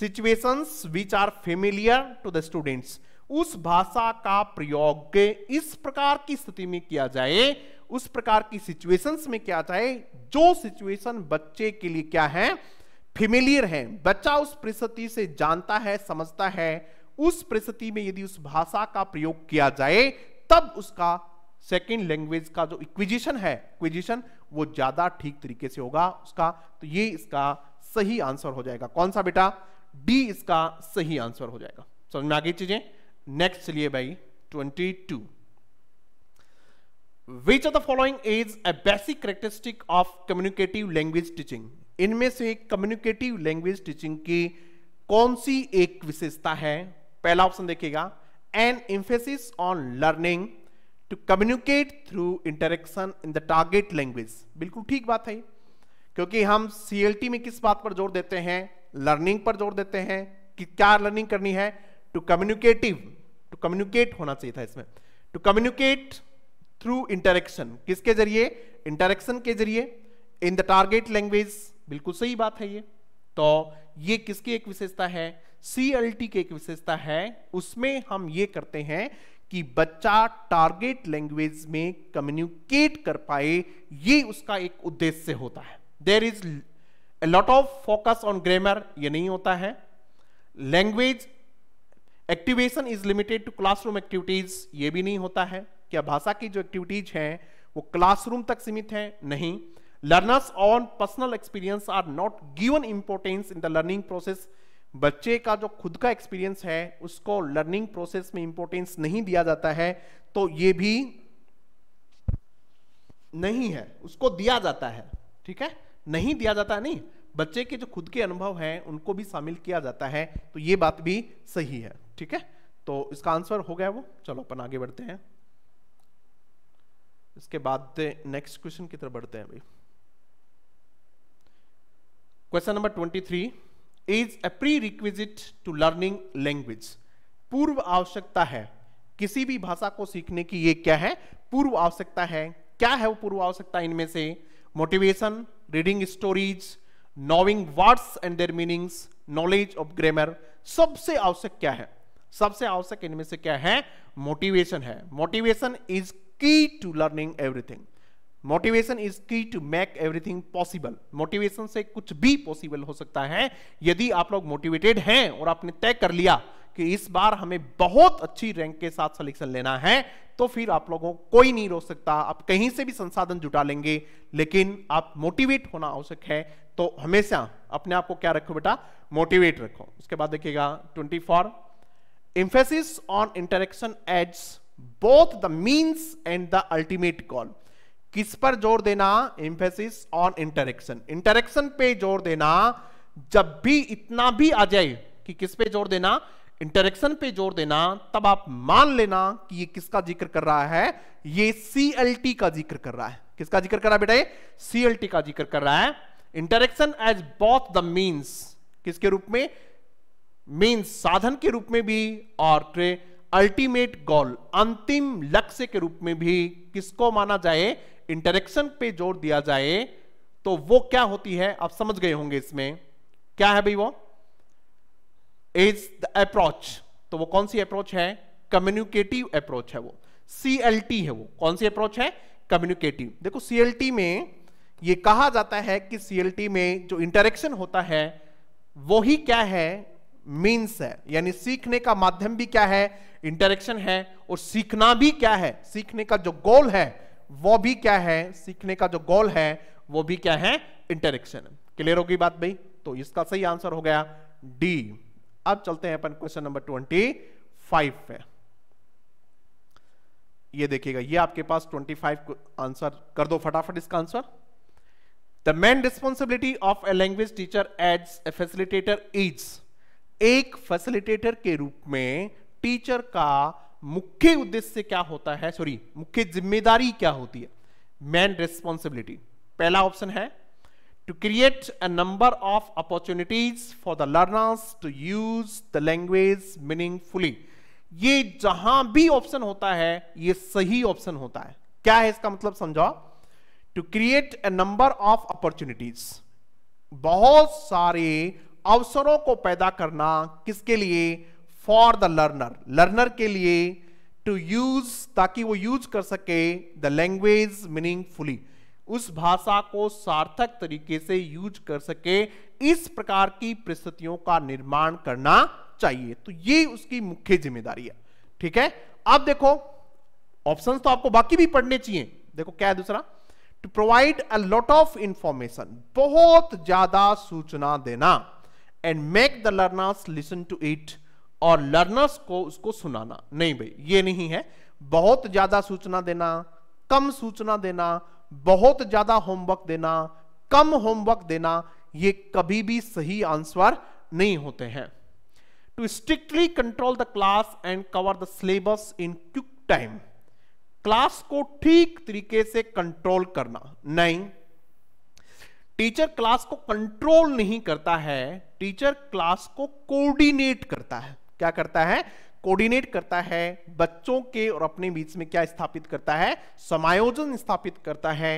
situations which are familiar to the students उस भाषा का प्रयोग इस प्रकार की स्थिति में किया जाए उस प्रकार की सिचुएशंस में किया जाए जो सिचुएशन बच्चे के लिए क्या है फेमिलियर है बच्चा उस परिस्थिति से जानता है समझता है उस परिस्थिति में यदि उस भाषा का प्रयोग किया जाए तब उसका सेकेंड लैंग्वेज का जो इक्विजिशन है इक्विजिशन वो ज्यादा ठीक तरीके से होगा उसका तो ये इसका सही आंसर हो जाएगा कौन सा बेटा डी इसका सही आंसर हो जाएगा समझ में आ गई चीजें नेक्स्ट चलिए भाई 22 which of the following is a basic characteristic of communicative language teaching इनमें से कम्युनिकेटिव लैंग्वेज टीचिंग की कौन सी एक विशेषता है पहला ऑप्शन देखिएगा an emphasis on learning to communicate through interaction in the target language बिल्कुल ठीक बात है क्योंकि हम सीएलटी में किस बात पर जोर देते हैं लर्निंग पर जोर देते हैं कि क्या लर्निंग करनी है टू कम्युनिकेटिव टू कम्युनिकेट होना चाहिए था इसमें टू कम्युनिकेट थ्रू इंटरेक्शन किसके जरिए इंटरेक्शन के जरिए इन द टारगेट लैंग्वेज बिल्कुल सही बात है ये तो ये किसकी एक विशेषता है CLT की एक विशेषता है उसमें हम ये करते हैं कि बच्चा टारगेट लैंग्वेज में कम्युनिकेट कर पाए ये उसका एक उद्देश्य होता है there is a lot of focus on grammar ये नहीं होता है language activation is limited to classroom activities ये भी नहीं होता है क्या भाषा की जो एक्टिविटीज हैं वो क्लासरूम तक सीमित है नहीं learners on personal experience are not given importance in the learning process बच्चे का जो खुद का एक्सपीरियंस है उसको लर्निंग प्रोसेस में इंपोर्टेंस नहीं दिया जाता है तो ये भी नहीं है उसको दिया जाता है ठीक है नहीं दिया जाता नहीं बच्चे के जो खुद के अनुभव हैं उनको भी शामिल किया जाता है तो ये बात भी सही है ठीक है तो इसका आंसर हो गया वो चलो अपन आगे बढ़ते हैं इसके बाद नेक्स्ट क्वेश्चन की तरफ बढ़ते हैं भाई question number twenty three is a prerequisite to learning language पूर्व आवश्यकता है किसी भी भाषा को सीखने की ये क्या है पूर्व आवश्यकता है क्या है वो पूर्व आवश्यकता इनमें से motivation, reading stories, knowing words and their meanings, knowledge of grammar सबसे आवश्यक क्या है सबसे आवश्यक इनमें से क्या है मोटिवेशन है motivation is key to learning everything motivation is key to make everything possible motivation से कुछ भी पॉसिबल हो सकता है यदि आप लोग मोटिवेटेड हैं और आपने तय कर लिया कि इस बार हमें बहुत अच्छी रैंक के साथ सिलेक्शन लेना है तो फिर आप लोगों को कोई नहीं रोक सकता आप कहीं से भी संसाधन जुटा लेंगे लेकिन आप मोटिवेट होना आवश्यक है तो हमेशा अपने आप को क्या रखो बेटा मोटिवेट रखो उसके बाद देखिएगा twenty four emphasis on interaction adds both the means and the ultimate goal किस पर जोर देना इंफेसिस ऑन इंटरेक्शन इंटरेक्शन पे जोर देना जब भी इतना भी आ जाए कि किस पे जोर देना इंटरेक्शन पे जोर देना तब आप मान लेना कि ये किसका जिक्र कर रहा है ये सी का जिक्र कर रहा है किसका जिक्र कर रहा है बेटा ये का जिक्र कर रहा है interaction as both the means किसके रूप में मीन्स साधन के रूप में भी और अल्टीमेट गोल अंतिम लक्ष्य के रूप में भी किसको माना जाए इंटरेक्शन पे जोर दिया जाए तो वो क्या होती है आप समझ गए होंगे इसमें क्या है भाई वो इज द अप्रोच तो वो कौन सी अप्रोच है कम्युनिकेटिव अप्रोच है वो सी है वो कौन सी अप्रोच है कम्युनिकेटिव देखो सी में ये कहा जाता है कि सी में जो इंटरेक्शन होता है वो ही क्या है मीन्स है यानी सीखने का माध्यम भी क्या है इंटरेक्शन है और सीखना भी क्या है सीखने का जो गोल है वो भी क्या है सीखने का जो गोल है वो भी क्या है इंटरेक्शन क्लियर होगी बात भाई तो इसका सही आंसर हो गया डी अब चलते हैं अपन क्वेश्चन नंबर ट्वेंटी फाइव पे ये देखिएगा ये आपके पास ट्वेंटी फाइव आंसर कर दो फटाफट इसका answer the main responsibility of a language teacher as a facilitator is एक फैसिलिटेटर के रूप में टीचर का मुख्य उद्देश्य क्या होता है सॉरी मुख्य जिम्मेदारी क्या होती है मेन रिस्पॉन्सिबिलिटी पहला ऑप्शन है to create a number of opportunities for the learners to use the language meaningfully. ये जहां भी ऑप्शन होता है ये सही ऑप्शन होता है क्या है इसका मतलब समझाओ to create a number of opportunities बहुत सारे अवसरों को पैदा करना किसके लिए फॉर द लर्नर लर्नर के लिए टू यूज ताकि वो यूज कर सके द लैंग्वेज मीनिंगफुली उस भाषा को सार्थक तरीके से यूज कर सके इस प्रकार की परिस्थितियों का निर्माण करना चाहिए तो ये उसकी मुख्य जिम्मेदारी है ठीक है अब देखो ऑप्शन तो आपको बाकी भी पढ़ने चाहिए देखो क्या है दूसरा to provide a lot of information बहुत ज्यादा सूचना देना and make the learners listen to it और लर्नर्स को उसको सुनाना नहीं भाई ये नहीं है बहुत ज्यादा सूचना देना कम सूचना देना बहुत ज्यादा होमवर्क देना कम होमवर्क देना ये कभी भी सही आंसर नहीं होते हैं to strictly control the class and cover the syllabus in quick time class को ठीक तरीके से कंट्रोल करना नहीं टीचर क्लास को कंट्रोल नहीं करता है टीचर क्लास को कोऑर्डिनेट करता है क्या करता है कोऑर्डिनेट करता है बच्चों के और अपने बीच में क्या स्थापित करता है समायोजन स्थापित करता है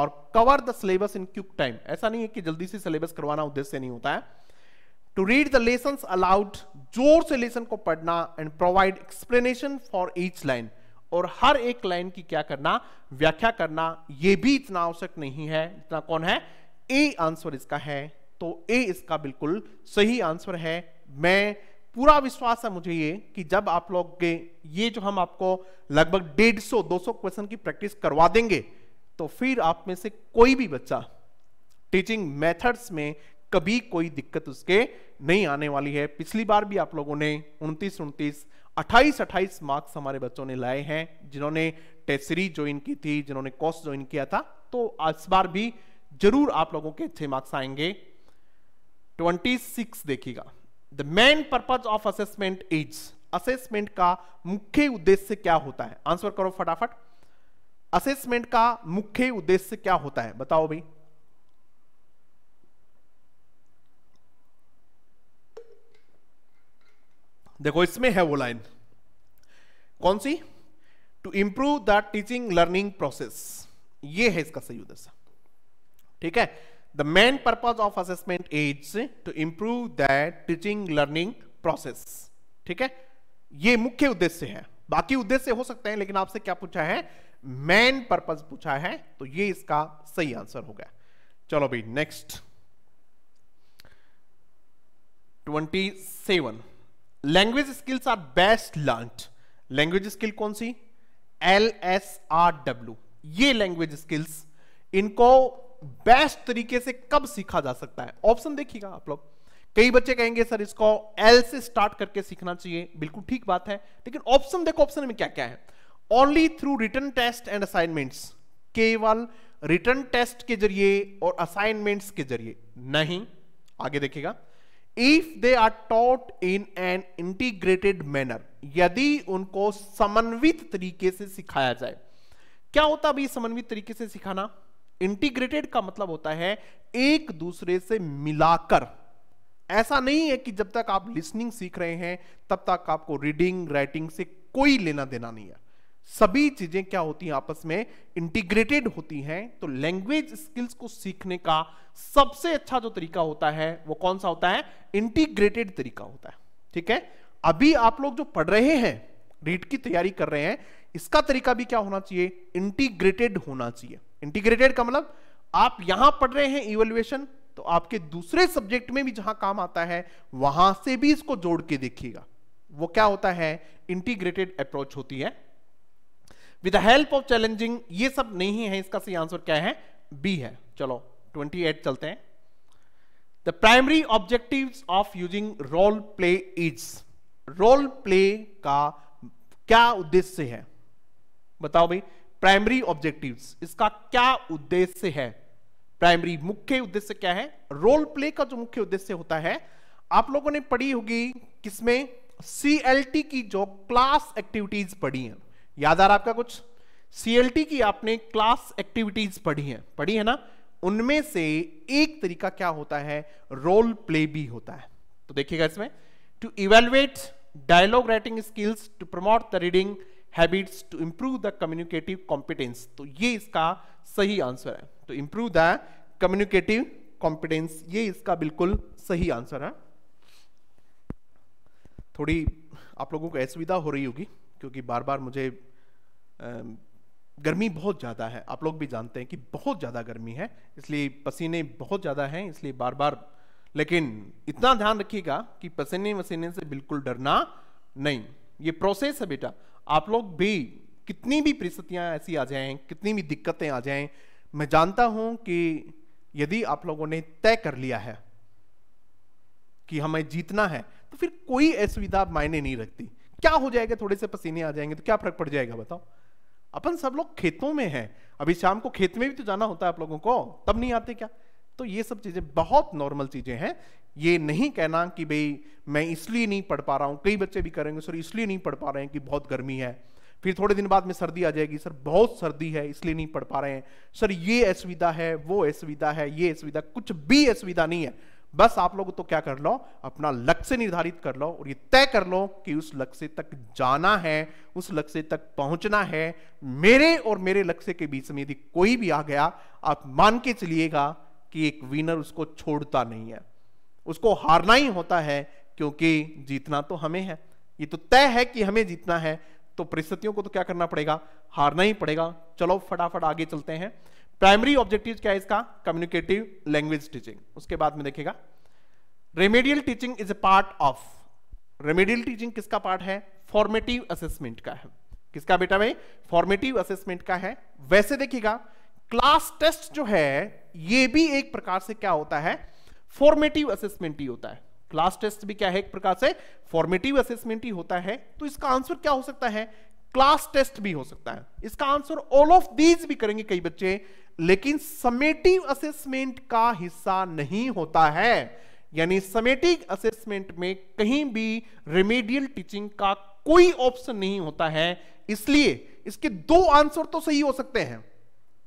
और cover the syllabus in quick time ऐसा नहीं है कि जल्दी से सिलेबस करवाना उद्देश्य नहीं होता है to read the lesson aloud जोर से लेसन को पढ़ना and provide explanation for each line और हर एक लाइन की क्या करना व्याख्या करना यह भी इतना आवश्यक नहीं है इतना कौन है ए आंसर इसका है तो ए इसका बिल्कुल सही आंसर है मैं पूरा विश्वास है मुझे ये कि जब आप लोग के ये जो हम आपको लगभग डेढ़ सौ दो सौ क्वेश्चन की प्रैक्टिस करवा देंगे तो फिर आप में से कोई भी बच्चा टीचिंग मेथड्स में कभी कोई दिक्कत उसके नहीं आने वाली है पिछली बार भी आप लोगों ने उनतीस उनतीस अट्ठाईस अट्ठाईस मार्क्स हमारे बच्चों ने लाए हैं जिन्होंने टेस्टरी ज्वाइन की थी जिन्होंने कोर्स ज्वाइन किया था तो इस बार भी जरूर आप लोगों के अच्छे मार्क्स आएंगे ट्वेंटी सिक्स देखिएगा the main purpose of assessment is assessment का मुख्य उद्देश्य क्या होता है आंसर करो फटाफट असेसमेंट का मुख्य उद्देश्य क्या होता है बताओ भाई देखो इसमें है वो लाइन कौन सी to improve the teaching learning process ये है इसका सही उद्देश्य ठीक है the main purpose of assessment is to improve the teaching learning process ठीक है ये मुख्य उद्देश्य है बाकी उद्देश्य हो सकते हैं लेकिन आपसे क्या पूछा है मेन पर्पज पूछा है तो ये इसका सही आंसर हो गया चलो भाई next twenty seven language skills are best learned language skill कौन सी एल एस आर डब्ल्यू ये लैंग्वेज स्किल्स इनको बेस्ट तरीके से कब सीखा जा सकता है ऑप्शन देखिएगा आप लोग कई बच्चे कहेंगे सर इसको एल से स्टार्ट करके सीखना चाहिए बिल्कुल ठीक बात है लेकिन ऑप्शन देखो ऑप्शन में क्या क्या है only through written test and assignments केवल रिटर्न टेस्ट के जरिए और असाइनमेंट्स के जरिए नहीं आगे देखिएगा if they are taught in an integrated manner यदि उनको समन्वित तरीके से सिखाया जाए क्या होता अभी समन्वित तरीके से सिखाना इंटीग्रेटेड का मतलब होता है एक दूसरे से मिलाकर ऐसा नहीं है कि जब तक आप लिसनिंग सीख रहे हैं तब तक आपको रीडिंग राइटिंग से कोई लेना देना नहीं है सभी चीजें क्या होती हैं आपस में इंटीग्रेटेड होती हैं तो लैंग्वेज स्किल्स को सीखने का सबसे अच्छा जो तरीका होता है वो कौन सा होता है इंटीग्रेटेड तरीका होता है ठीक है अभी आप लोग जो पढ़ रहे हैं रीड की तैयारी कर रहे हैं इसका तरीका भी क्या होना चाहिए इंटीग्रेटेड होना चाहिए इंटीग्रेटेड का मतलब आप यहां पढ़ रहे हैं इवेल्युएशन तो आपके दूसरे सब्जेक्ट में भी जहां काम आता है वहां से भी इसको जोड़ के देखिएगा वो क्या होता है इंटीग्रेटेड अप्रोच होती है विद हेल्प ऑफ चैलेंजिंग ये सब नहीं है इसका सही आंसर क्या है बी है चलो 28 चलते हैं the primary objective of using role play is role play का क्या उद्देश्य है बताओ भाई प्राइमरी ऑब्जेक्टिव्स इसका क्या उद्देश्य है प्राइमरी मुख्य उद्देश्य क्या है रोल प्ले का जो मुख्य उद्देश्य होता है आप लोगों ने पढ़ी होगी किसमें CLT की जो क्लास एक्टिविटीज पढ़ी हैं याद आ रहा आपका कुछ CLT की आपने क्लास एक्टिविटीज पढ़ी हैं पढ़ी है ना उनमें से एक तरीका क्या होता है रोल प्ले भी होता है तो देखिएगा इसमें to evaluate dialogue writing skills to promote the reading habits to improve the communicative competence तो ये इसका सही आंसर है तो इम्प्रूव द कम्युनिकेटिव कॉम्पिटेंस ये इसका बिल्कुल सही आंसर है थोड़ी आप लोगों को असुविधा हो रही होगी क्योंकि बार बार मुझे गर्मी बहुत ज़्यादा है आप लोग भी जानते हैं कि बहुत ज़्यादा गर्मी है इसलिए पसीने बहुत ज़्यादा हैं इसलिए बार बार लेकिन इतना ध्यान रखिएगा कि पसीने वसीने से बिल्कुल डरना नहीं ये प्रोसेस है बेटा आप लोग भी कितनी भी परिस्थितियां ऐसी आ जाएं कितनी भी दिक्कतें आ जाएं मैं जानता हूं कि यदि आप लोगों ने तय कर लिया है कि हमें जीतना है तो फिर कोई असुविधा मायने नहीं रखती क्या हो जाएगा थोड़े से पसीने आ जाएंगे तो क्या फर्क पड़ जाएगा बताओ अपन सब लोग खेतों में हैं अभी शाम को खेत में भी तो जाना होता है आप लोगों को तब नहीं आते क्या तो ये सब चीजें बहुत नॉर्मल चीजें हैं ये नहीं कहना कि भाई मैं इसलिए नहीं पढ़ पा रहा हूँ कई बच्चे भी करेंगे सर इसलिए नहीं पढ़ पा रहे हैं कि बहुत गर्मी है फिर थोड़े दिन बाद में सर्दी आ जाएगी सर बहुत सर्दी है इसलिए नहीं पढ़ पा रहे हैं सर ये असुविधा है वो असुविधा है ये असुविधा कुछ भी असुविधा नहीं है बस आप लोग तो क्या कर लो अपना लक्ष्य निर्धारित कर लो और ये तय कर लो कि उस लक्ष्य तक जाना है उस लक्ष्य तक पहुंचना है मेरे और मेरे लक्ष्य के बीच में यदि कोई भी आ गया आप मान के चलिएगा कि एक विनर उसको छोड़ता नहीं है उसको हारना ही होता है क्योंकि जीतना तो हमें है ये तो तय है कि हमें जीतना है तो परिस्थितियों को तो क्या करना पड़ेगा हारना ही पड़ेगा चलो फटाफट आगे चलते हैं प्राइमरी ऑब्जेक्टिव क्या है इसका कम्युनिकेटिव लैंग्वेज टीचिंग उसके बाद में देखेगा remedial teaching is a part of remedial teaching किसका पार्ट है फॉर्मेटिव असेसमेंट का है किसका बेटा भाई फॉर्मेटिव असेसमेंट का है वैसे देखिएगा क्लास टेस्ट जो है ये भी एक प्रकार से क्या होता है फॉर्मेटिव असेसमेंट ही होता है क्लास टेस्ट भी क्या है एक प्रकार से फॉर्मेटिव असेसमेंट ही होता है तो इसका आंसर क्या हो सकता है क्लास टेस्ट भी हो सकता है इसका आंसर ऑल ऑफ दीज भी करेंगे कई बच्चे लेकिन समेटिव असेसमेंट का हिस्सा नहीं होता है यानी समेटिव असेसमेंट में कहीं भी रिमेडियल टीचिंग का कोई ऑप्शन नहीं होता है इसलिए इसके दो आंसर तो सही हो सकते हैं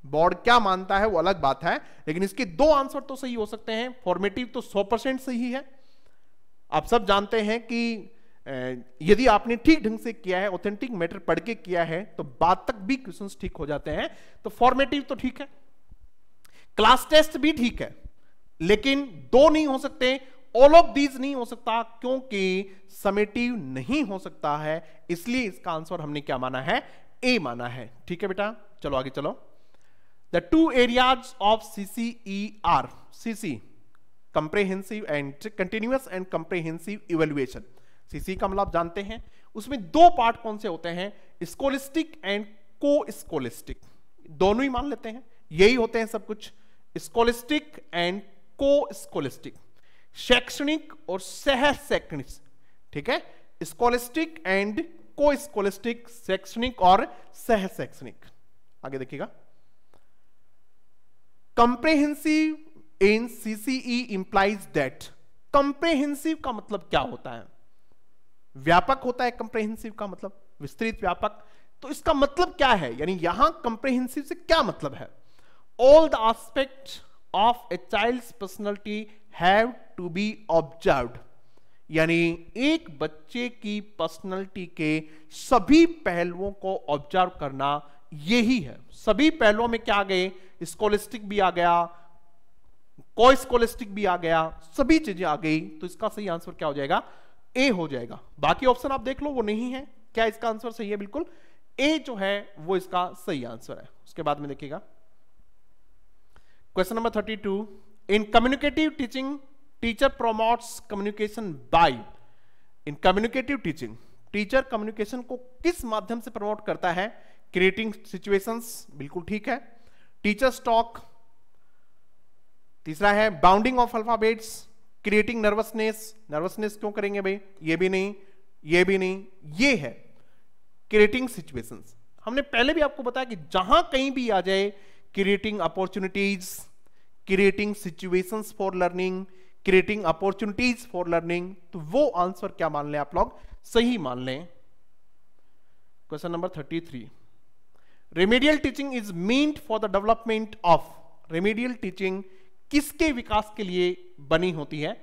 बोर्ड क्या मानता है वो अलग बात है लेकिन इसके दो आंसर तो सही हो सकते हैं फॉर्मेटिव तो 100 परसेंट सही है आप सब जानते हैं कि यदि आपने ठीक ढंग से किया है ऑथेंटिक मैटर पढ़ के किया है तो बाद तक भी क्वेश्चंस ठीक हो जाते हैं तो फॉर्मेटिव तो ठीक है क्लास टेस्ट भी ठीक है लेकिन दो नहीं हो सकते ऑल ऑफ दीज नहीं हो सकता क्योंकि समेटिव नहीं हो सकता है इसलिए इसका आंसर हमने क्या माना है ए माना है ठीक है बेटा चलो आगे चलो the two areas of CCE are CC comprehensive and continuous and comprehensive evaluation CC e का मतलब आप जानते हैं उसमें दो पार्ट कौन से होते हैं स्कोलिस्टिक एंड को स्कोलिस्टिक दोनों ही मान लेते हैं यही होते हैं सब कुछ स्कोलिस्टिक एंड को स्कोलिस्टिक शैक्षणिक और सह शैक्षणिक ठीक है स्कोलिस्टिक एंड को स्कोलिस्टिक शैक्षणिक और सह शैक्षणिक आगे देखिएगा comprehensive in CCE implies that comprehensive का मतलब क्या होता है व्यापक होता है कंप्रेहेंसिव का मतलब विस्तृत व्यापक तो इसका मतलब क्या है यानी यहां कंप्रेहेंसिव से क्या मतलब है all the aspect of a child personality have to be observe यानी एक बच्चे की पर्सनैलिटी के सभी पहलुओं को ऑब्जर्व करना यही है सभी पहलुओं में क्या आ गए स्कॉलिस्टिक भी आ गया कोस्कोलिस्टिक भी आ गया सभी चीजें आ गई तो इसका सही आंसर क्या हो जाएगा ए हो जाएगा बाकी ऑप्शन आप देख लो वो नहीं है क्या इसका आंसर सही है बिल्कुल ए जो है वो इसका सही आंसर है उसके बाद में देखिएगा question number thirty two in communicative teaching teacher promotes communication by in communicative teaching teacher communication को किस माध्यम से प्रमोट करता है क्रिएटिंग सिचुएशंस बिल्कुल ठीक है टीचर्स टॉक तीसरा है bounding of alphabets creating nervousness nervousness क्यों करेंगे भाई ये भी नहीं ये भी नहीं ये है क्रिएटिंग सिचुएशंस हमने पहले भी आपको बताया कि जहां कहीं भी आ जाए creating opportunities creating situations for learning creating opportunities for learning तो वो आंसर क्या मान लें आप लोग सही मान लें question number thirty three remedial teaching is meant for the development of remedial teaching किसके विकास के लिए बनी होती है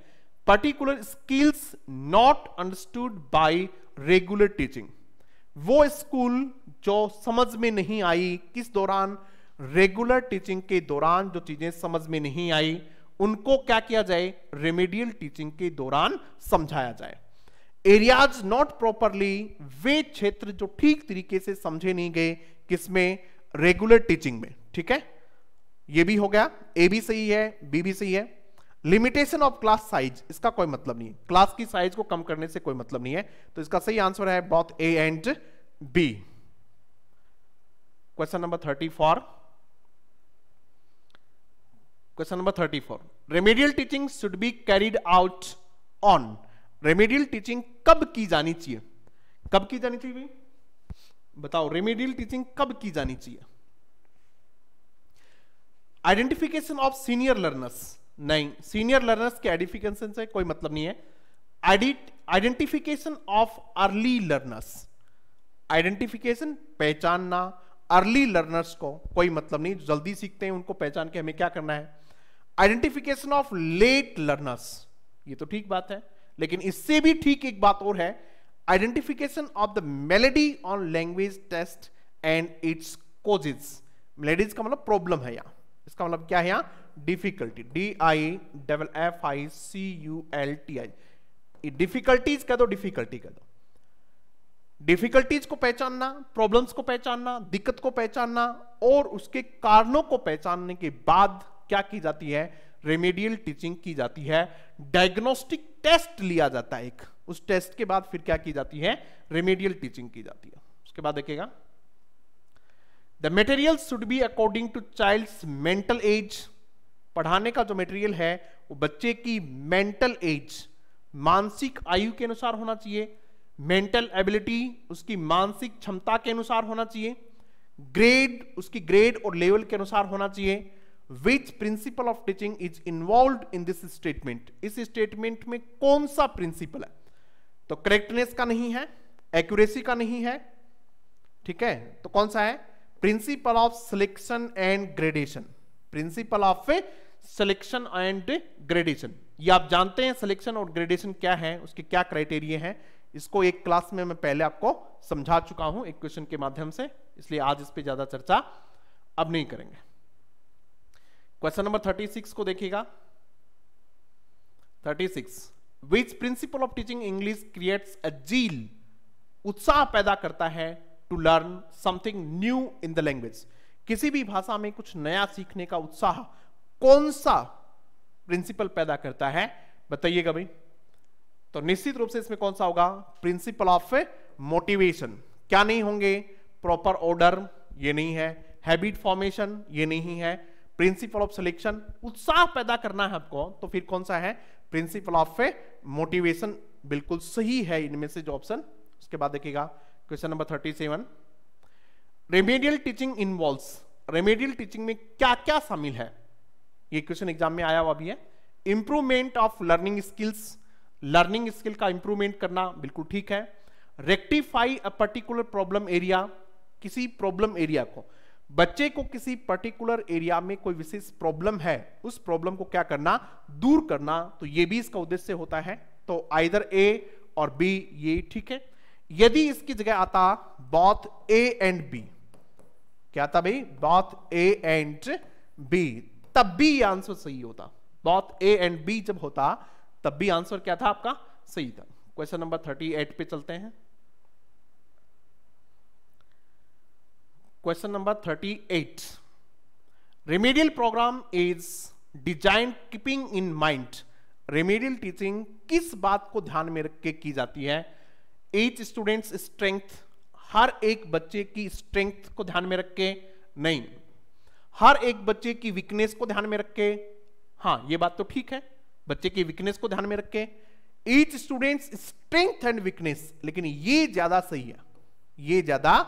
particular skills not understood by regular teaching वो स्कूल जो समझ में नहीं आई किस दौरान रेगुलर टीचिंग के दौरान जो चीजें समझ में नहीं आई उनको क्या किया जाए रेमेडियल टीचिंग के दौरान समझाया जाए एरियाज नॉट प्रॉपरली वे क्षेत्र जो ठीक तरीके से समझे नहीं गए किसमें रेगुलर टीचिंग में ठीक है ये भी हो गया ए भी सही है बी भी सही है लिमिटेशन ऑफ क्लास साइज इसका कोई मतलब नहीं है क्लास की साइज को कम करने से कोई मतलब नहीं है तो इसका सही आंसर है both A and B question number thirty four question number thirty four remedial teaching should be carried out on remedial teaching कब की जानी चाहिए कब की जानी चाहिए बताओ रेमेडियल टीचिंग कब की जानी चाहिए आइडेंटिफिकेशन ऑफ सीनियर लर्नर्स नहीं सीनियर लर्नर्स के आइडेंटिफिकेशन से कोई मतलब नहीं है identification of early learners identification पहचानना अर्ली लर्नर्स को कोई मतलब नहीं जल्दी सीखते हैं उनको पहचान के हमें क्या करना है आइडेंटिफिकेशन ऑफ लेट लर्नर्स ये तो ठीक बात है लेकिन इससे भी ठीक एक बात और है identification of the malady on language test and its causes maladies का मतलब प्रॉब्लम है यहां इसका मतलब क्या है यहां difficulty D I double F I C U L T I difficulties कह दो डिफिकल्टी कह दो डिफिकल्टीज को पहचानना प्रॉब्लम्स को पहचानना दिक्कत को पहचानना और उसके कारणों को पहचानने के बाद क्या की जाती है रेमेडियल टीचिंग की जाती है डायग्नोस्टिक टेस्ट लिया जाता है एक उस टेस्ट के बाद फिर क्या की जाती है रेमेडियल टीचिंग की जाती है उसके बाद देखिएगा the material should be according to child mental age पढ़ाने का जो मेटेरियल है वो बच्चे की मेंटल एज मानसिक आयु के अनुसार होना चाहिए मेंटल एबिलिटी उसकी मानसिक क्षमता के अनुसार होना चाहिए ग्रेड उसकी ग्रेड और लेवल के अनुसार होना चाहिए which principle of teaching is involve in this statement इस स्टेटमेंट में कौन सा प्रिंसिपल है तो करेक्टनेस का नहीं है एक्यूरेसी का नहीं है ठीक है तो कौन सा है principle of selection and gradation principle of selection and gradation ये आप जानते हैं सिलेक्शन और ग्रेडेशन क्या है उसके क्या क्राइटेरिया है इसको एक क्लास में मैं पहले आपको समझा चुका हूं एक क्वेश्चन के माध्यम से इसलिए आज इस पर ज्यादा चर्चा अब नहीं करेंगे क्वेश्चन नंबर थर्टी सिक्स को देखिएगा thirty six which principle of teaching English creates a zeal उत्साह पैदा करता है to learn something new in the language किसी भी भाषा में कुछ नया सीखने का उत्साह कौन सा प्रिंसिपल पैदा करता है बताइएगा भाई तो निश्चित रूप से इसमें कौन सा होगा प्रिंसिपल ऑफ मोटिवेशन क्या नहीं होंगे प्रॉपर ऑर्डर ये नहीं है हैबिट फॉर्मेशन ये नहीं है प्रिंसिपल ऑफ सिलेक्शन उत्साह पैदा करना है आपको तो फिर कौन सा है प्रिंसिपल ऑफ मोटिवेशन बिल्कुल सही है इनमें से जो ऑप्शन उसके बाद देखिएगा question number thirty seven remedial teaching involve remedial teaching में क्या क्या शामिल है ये क्वेश्चन एग्जाम में आया हुआ भी है improvement of learning skills learning skill का इंप्रूवमेंट करना बिल्कुल ठीक है rectify a particular problem area किसी प्रॉब्लम एरिया को बच्चे को किसी पर्टिकुलर एरिया में कोई विशेष प्रॉब्लम है उस प्रॉब्लम को क्या करना दूर करना तो ये भी इसका उद्देश्य होता है तो आइदर ए और बी ये ठीक है यदि इसकी जगह आता बॉथ ए एंड बी क्या था भाई बॉथ ए एंड बी तब भी आंसर सही होता बॉथ ए एंड बी जब होता तब भी आंसर क्या था आपका सही था क्वेश्चन नंबर थर्टी एट पे चलते हैं Question number 38. Remedial program is designed keeping in mind remedial teaching किस बात को ध्यान में रख के की जाती है एच स्टूडेंट्स स्ट्रेंथ हर एक बच्चे की स्ट्रेंथ को ध्यान में रख के नहीं हर एक बच्चे की वीकनेस को ध्यान में रख के हाँ ये बात तो ठीक है बच्चे की वीकनेस को ध्यान में रख के each student's strength and weakness लेकिन ये ज्यादा सही है ये ज्यादा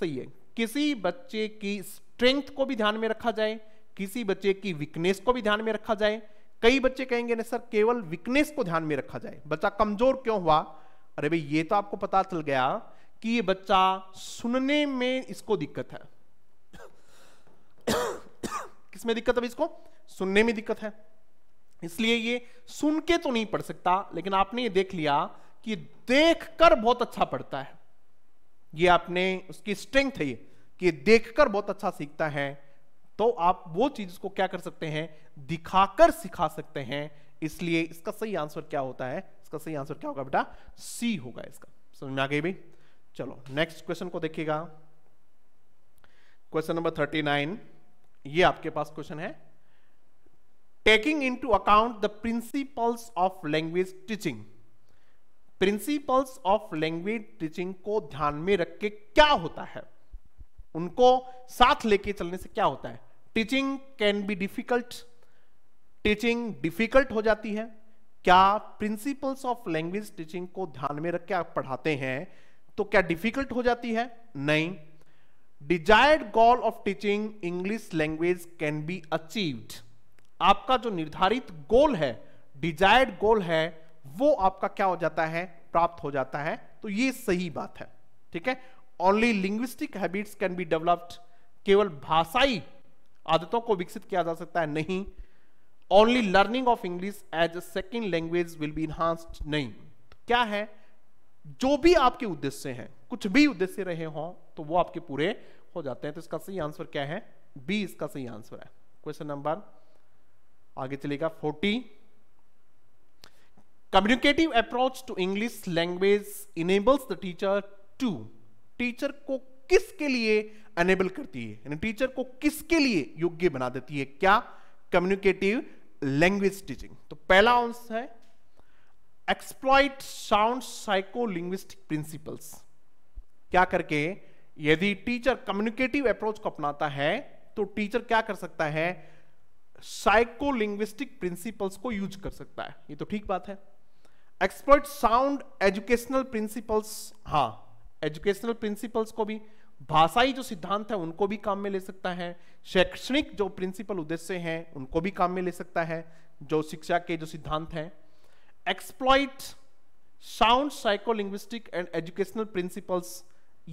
सही है किसी बच्चे की स्ट्रेंथ को भी ध्यान में रखा जाए किसी बच्चे की वीकनेस को भी ध्यान में रखा जाए कई बच्चे कहेंगे ना सर केवल वीकनेस को ध्यान में रखा जाए बच्चा कमजोर क्यों हुआ अरे भाई ये तो आपको पता चल गया कि ये बच्चा सुनने में इसको दिक्कत है किसमें दिक्कत है इसको सुनने में दिक्कत है इसलिए ये सुन के तो नहीं पढ़ सकता लेकिन आपने ये देख लिया कि देखकर बहुत अच्छा पढ़ता है ये आपने उसकी स्ट्रेंथ है ये कि देखकर बहुत अच्छा सीखता है तो आप वो चीज को क्या कर सकते हैं दिखाकर सिखा सकते हैं इसलिए इसका सही आंसर क्या होता है इसका सही आंसर क्या होगा बेटा सी होगा इसका समझ में आ गई भाई चलो नेक्स्ट क्वेश्चन को देखिएगा क्वेश्चन नंबर थर्टी नाइन ये आपके पास क्वेश्चन है taking into account the principles of language teaching principles of language teaching को ध्यान में रख के क्या होता है उनको साथ लेके चलने से क्या होता है teaching can be difficult teaching difficult हो जाती है क्या प्रिंसिपल्स ऑफ लैंग्वेज टीचिंग को ध्यान में रख के आप पढ़ाते हैं तो क्या डिफिकल्ट हो जाती है नहीं desired goal of teaching English language can be achieved आपका जो निर्धारित गोल है डिजायर्ड गोल है वो आपका क्या हो जाता है प्राप्त हो जाता है तो ये सही बात है ठीक है only linguistic habits can be developed केवल भाषाई आदतों को विकसित किया जा सकता है नहीं only learning of English as a second language will be enhance नहीं क्या है जो भी आपके उद्देश्य हैं कुछ भी उद्देश्य रहे हों तो वो आपके पूरे हो जाते हैं तो इसका सही आंसर क्या है बी इसका सही आंसर है क्वेश्चन नंबर आगे चलेगा forty communicative approach to English language enables the teacher to teacher को किसके लिए अनेबल करती है यानी टीचर को किसके लिए योग्य बना देती है क्या कम्युनिकेटिव लैंग्वेज टीचिंग तो पहला आंसर है एक्सप्लॉइट साउंड साइकोलिंग्विस्टिक प्रिंसिपल्स क्या करके यदि टीचर कम्युनिकेटिव अप्रोच को अपनाता है तो टीचर क्या कर सकता है साइकोलिंग्विस्टिक प्रिंसिपल्स को यूज कर सकता है ये तो ठीक बात है एक्सप्लॉइट साउंड एजुकेशनल प्रिंसिपल्स हाँ एजुकेशनल प्रिंसिपल्स को भी भाषाई जो सिद्धांत है उनको भी काम में ले सकता है शैक्षणिक जो प्रिंसिपल उद्देश्य हैं उनको भी काम में ले सकता है जो शिक्षा के जो सिद्धांत हैं exploit sound psycholinguistic and educational principles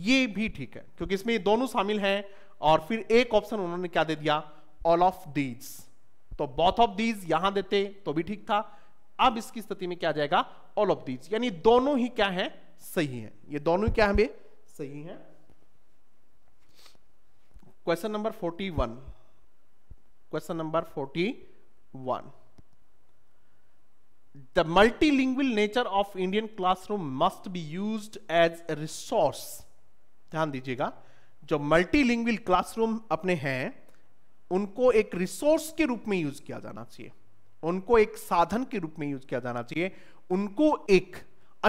ये भी ठीक है क्योंकि इसमें ये दोनों शामिल हैं और फिर एक ऑप्शन उन्होंने क्या दे दिया ऑल ऑफ दीज तो बॉथ ऑफ दीज यहां देते तो भी ठीक था अब इसकी स्थिति में क्या जाएगा ऑल ऑफ दीज यानी दोनों ही क्या है सही है ये दोनों ही क्या हमें सही है question number forty one question number forty one the multilingual nature of Indian classroom must be use as resource ध्यान दीजिएगा जो मल्टीलिंगुअल क्लासरूम अपने हैं उनको एक रिसोर्स के रूप में यूज किया जाना चाहिए उनको एक साधन के रूप में यूज किया जाना चाहिए उनको एक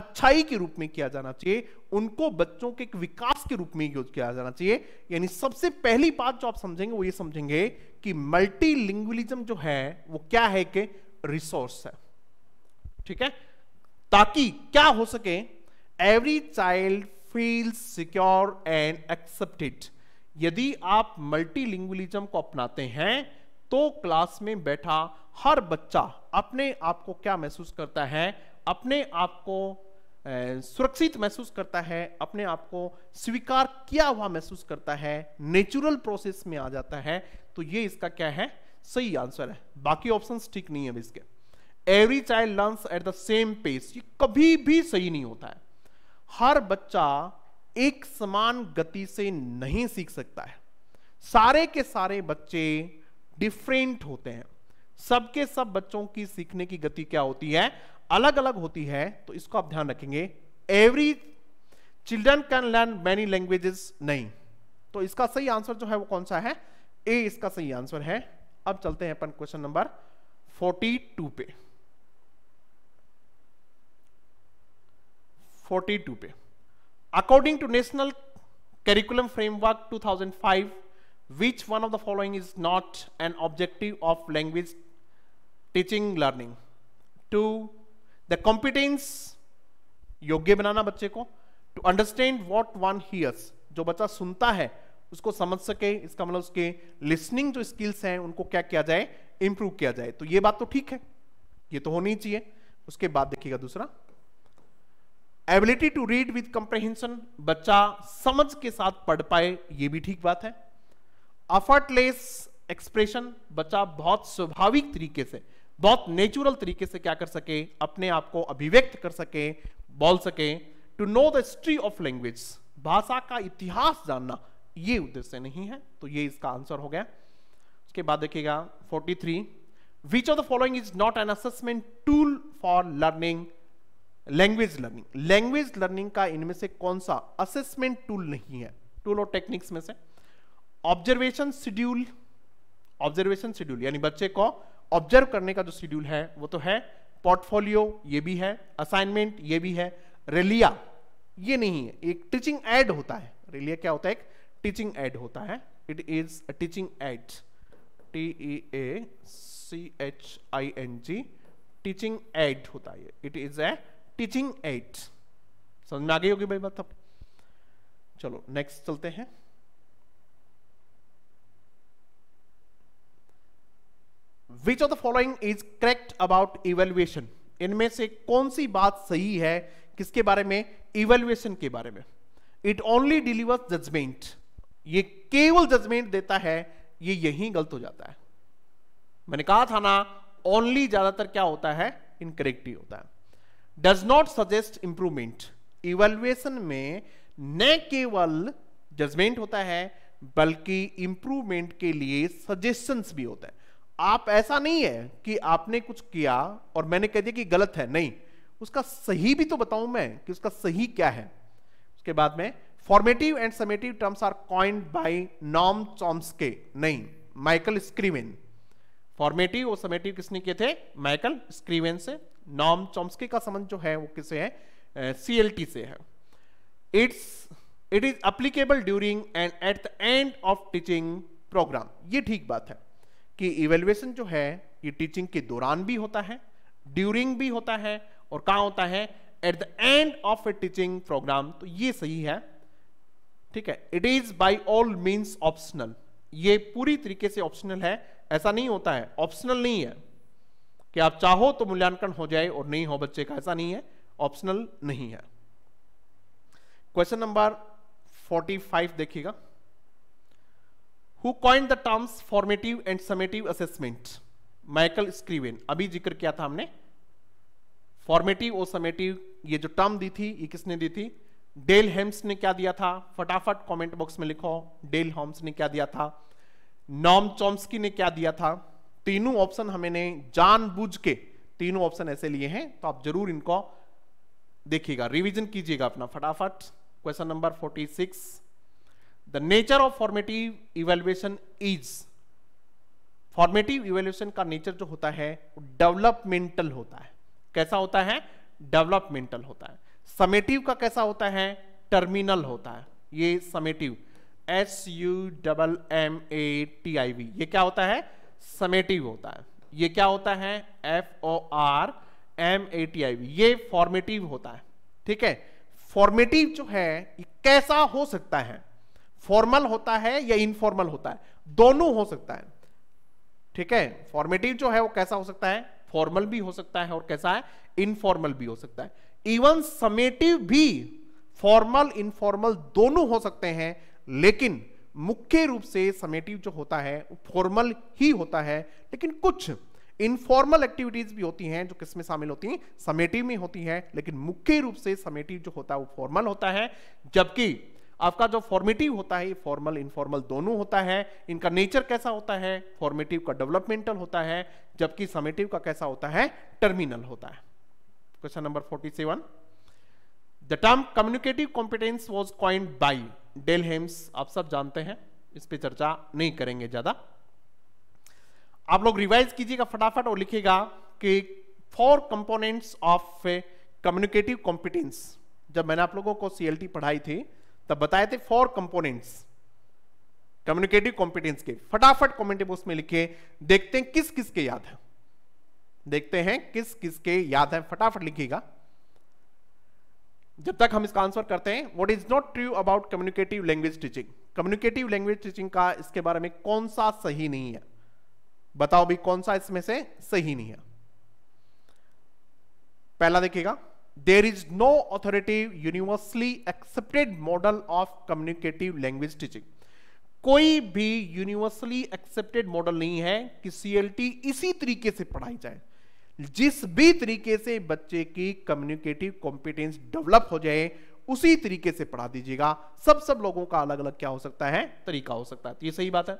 अच्छाई के रूप में किया जाना चाहिए उनको बच्चों के एक विकास के रूप में यूज किया जाना चाहिए यानी सबसे पहली बात जो आप समझेंगे वो ये समझेंगे कि मल्टीलिंग्विलिज्म जो है वो क्या है कि रिसोर्स है ठीक है ताकि क्या हो सके every child feel secure and accepted यदि आप मल्टीलिंग्विलिज्म को अपनाते हैं तो क्लास में बैठा हर बच्चा अपने आप को क्या महसूस करता है अपने आप को सुरक्षित महसूस करता है अपने आप को स्वीकार किया हुआ महसूस करता है नेचुरल प्रोसेस में आ जाता है तो ये इसका क्या है सही आंसर है बाकी ऑप्शन ठीक नहीं है इसके every child learn at the same pace ये कभी भी सही नहीं होता है हर बच्चा एक समान गति से नहीं सीख सकता है सारे के सारे बच्चे डिफरेंट होते हैं सबके सब बच्चों की सीखने की गति क्या होती है अलग अलग होती है तो इसको आप ध्यान रखेंगे every children can learn many languages नहीं तो इसका सही आंसर जो है वो कौन सा है ए इसका सही आंसर है अब चलते हैं अपन क्वेश्चन नंबर फोर्टी टू पे फोर्टी टू पे according to national framework two thousand five which one of the following is not an objective of language teaching learning to the competence योग्य बनाना बच्चे को to understand what one hears जो बच्चा सुनता है उसको समझ सके इसका मतलब उसके लिसनिंग जो स्किल्स हैं उनको क्या किया जाए इंप्रूव किया जाए तो ये बात तो ठीक है ये तो होनी चाहिए उसके बाद देखिएगा दूसरा ability to read with comprehension बच्चा समझ के साथ पढ़ पाए ये भी ठीक बात है अफर्टलेस एक्सप्रेशन बच्चा बहुत स्वाभाविक तरीके से बहुत नेचुरल तरीके से क्या कर सके अपने आप को अभिव्यक्त कर सके बोल सके to know the history of language भाषा का इतिहास जानना ये उद्देश्य नहीं है तो ये इसका आंसर हो गया उसके बाद देखिएगा 43 which of the following is not an assessment tool for learning language learning language learning का इनमें से कौन सा असेसमेंट टूल नहीं है टूल और टेक्निक्स में से ऑब्जर्वेशन शेड्यूल ऑब्जर्वेशन शेड्यूल यानी बच्चे को ऑब्जर्व करने का जो शेड्यूल है वो तो है पोर्टफोलियो ये भी है असाइनमेंट ये भी है रेलिया ये नहीं है एक टीचिंग एड होता है रेलिया क्या होता है एक टीचिंग एड होता है it is a teaching aid T E A C H I N G teaching aid होता है it is a teaching aid समझ में आ गई होगी भाई बात अब चलो नेक्स्ट चलते हैं which of the following is correct about evaluation इनमें से कौन सी बात सही है किसके बारे में इवेल्युएशन के बारे में इट ओनली डिलीवर्स जजमेंट ये केवल जजमेंट देता है ये यही गलत हो जाता है मैंने कहा था ना ओनली ज्यादातर क्या होता है इनकरेक्ट ही होता है does not suggest improvement evaluation में न केवल जजमेंट होता है बल्कि इंप्रूवमेंट के लिए सजेशंस भी होता है आप ऐसा नहीं है कि आपने कुछ किया और मैंने कह दिया कि गलत है नहीं उसका सही भी तो बताऊं मैं कि उसका सही क्या है उसके बाद में formative and summative terms are coined by Noam Chomsky के नहीं माइकल स्क्रीवेन फॉर्मेटिव और समेटिव किसने किए थे माइकल स्क्रीवेन से नॉम चॉम्स्के का संबंध जो है वो किसे है सी एल टी से है it's it is applicable during and at the end of teaching program ये ठीक बात है कि इवेल्युएशन जो है ये टीचिंग के दौरान भी होता है ड्यूरिंग भी होता है और कहा होता है at the end of a teaching program तो ये सही है ठीक है it is by all means optional ये पूरी तरीके से ऑप्शनल है ऐसा नहीं होता है ऑप्शनल नहीं है कि आप चाहो तो मूल्यांकन हो जाए और नहीं हो बच्चे का ऐसा नहीं है ऑप्शनल नहीं है क्वेश्चन नंबर फाइव देखिएगा who coin the terms formative and summative assessment Michael Scriven अभी जिक्र किया था हमने फॉर्मेटिव और समेटिव ये जो टर्म दी थी ये किसने दी थी डेल हेम्स ने क्या दिया था फटाफट कमेंट बॉक्स में लिखो डेल होम्स ने क्या दिया था नॉम चॉम्स्की ने क्या दिया था तीनों ऑप्शन जान जानबूझ के तीनों ऑप्शन ऐसे लिए हैं तो आप जरूर इनको देखिएगा रिवीजन कीजिएगा अपना फटाफट question number six the nature of formative evaluation is formative evaluation का नेचर जो होता है डेवलपमेंटल होता है कैसा होता है डेवलपमेंटल होता है समेटिव का कैसा होता है टर्मिनल होता है ये summative S U double M A T I V ये क्या होता है समेटिव होता है ये क्या होता है F O R M A T I V ये फॉर्मेटिव होता है ठीक है फॉर्मेटिव जो है कैसा हो सकता है फॉर्मल होता है या इनफॉर्मल होता है दोनों हो सकता है ठीक है फॉर्मेटिव जो है वो कैसा हो सकता है फॉर्मल भी हो सकता है और कैसा है इनफॉर्मल भी हो सकता है इवन समेटिव भी फॉर्मल इनफॉर्मल दोनों हो सकते हैं लेकिन मुख्य रूप से समेटिव जो होता है वो फॉर्मल ही होता है लेकिन कुछ इनफॉर्मल एक्टिविटीज भी होती हैं जो किसमें शामिल होती हैं समेटिव में होती हैं लेकिन मुख्य रूप से समेटिव जो होता है वो फॉर्मल होता है जबकि आपका जो फॉर्मेटिव होता है फॉर्मल इनफॉर्मल दोनों होता है इनका नेचर कैसा होता है फॉर्मेटिव का डेवलपमेंटल होता है जबकि समेटिव का कैसा होता है टर्मिनल होता है question number seven the term communicative competence was coined by Dell Hymes आप सब जानते हैं इस पर चर्चा नहीं करेंगे ज्यादा आप लोग रिवाइज कीजिएगा फटाफट और लिखेगा कि four components of communicative competence जब मैंने आप लोगों को सीएलटी पढ़ाई थी तब बताए थे फोर कंपोनेंट्स कम्युनिकेटिव कॉम्पिटेंस के फटाफट कॉमेंट बॉक्स में लिखिए देखते हैं किस किस के याद है देखते हैं किस किस के याद है फटाफट लिखिएगा जब तक हम इसका आंसर करते हैं what is not true about communicative language teaching communicative language teaching का इसके बारे में कौन सा सही नहीं है बताओ भी कौन सा इसमें से सही नहीं है पहला देखिएगा there is no authoritative universally accepted model of communicative language teaching कोई भी यूनिवर्सली एक्सेप्टेड मॉडल नहीं है कि सीएलटी इसी तरीके से पढ़ाई जाए जिस भी तरीके से बच्चे की कम्युनिकेटिव कॉम्पिटेंस डेवलप हो जाए उसी तरीके से पढ़ा दीजिएगा सब सब लोगों का अलग अलग क्या हो सकता है तरीका हो सकता है तो ये सही बात है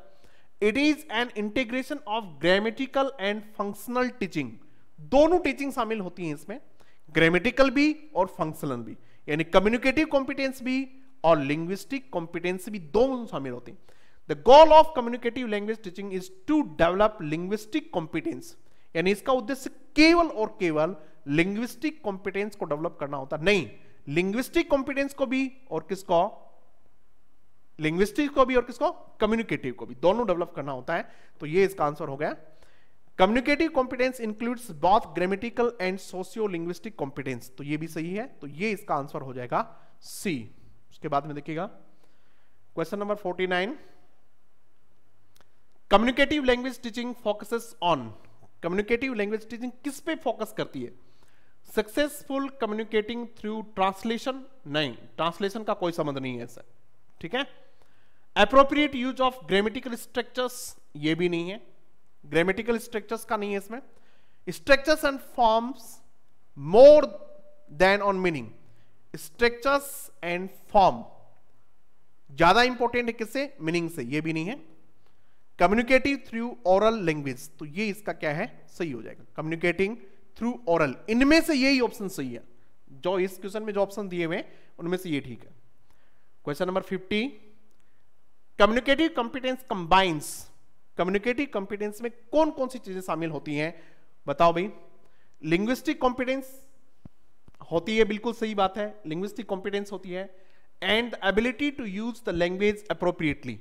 it is an integration of grammatical and functional teaching दोनों टीचिंग शामिल होती हैं इसमें ग्रामेटिकल भी और फंक्शनल भी यानी कम्युनिकेटिव कॉम्पिटेंस भी और लिंग्विस्टिक कॉम्पिटेंस भी दोनों शामिल होते हैं the goal of communicative language teaching is to develop linguistic competence यानी इसका उद्देश्य केवल और केवल लिंग्विस्टिक कॉम्पिटेंस को डेवलप करना होता नहीं लिंग्विस्टिक कॉम्पिटेंस को भी और किसको लिंग्विस्टिक को भी और किसको कम्युनिकेटिव को भी दोनों डेवलप करना होता है तो ये इसका आंसर हो गया communicative competence includes both grammatical and sociolinguistic competence तो ये भी सही है तो ये इसका आंसर हो जाएगा सी उसके बाद में देखिएगा question number nine communicative language teaching focuses on communicative language teaching किस पे फोकस करती है सक्सेसफुल कम्युनिकेटिंग थ्रू ट्रांसलेशन नहीं ट्रांसलेशन का कोई संबंध नहीं है सर ठीक है appropriate use of grammatical structures ये भी नहीं है ग्रामेटिकल स्ट्रक्चर्स का नहीं है इसमें structures and forms more than on meaning structures and form ज्यादा इंपॉर्टेंट है किससे मीनिंग से ये भी नहीं है कम्युनिकेटिव थ्रू ओरल लैंग्वेज तो ये इसका क्या है सही हो जाएगा कम्युनिकेटिंग थ्रू ओरल इनमें से यही ऑप्शन सही है जो इस क्वेश्चन में जो ऑप्शन दिए हुए उनमें से ये ठीक है question number fifty communicative competence combines communicative competence में कौन कौन सी चीजें शामिल होती हैं बताओ भाई लिंग्विस्टिक कॉम्पिटेंस होती है बिल्कुल सही बात है लिंग्विस्टिक कॉम्पिटेंस होती है and ability to use the language appropriately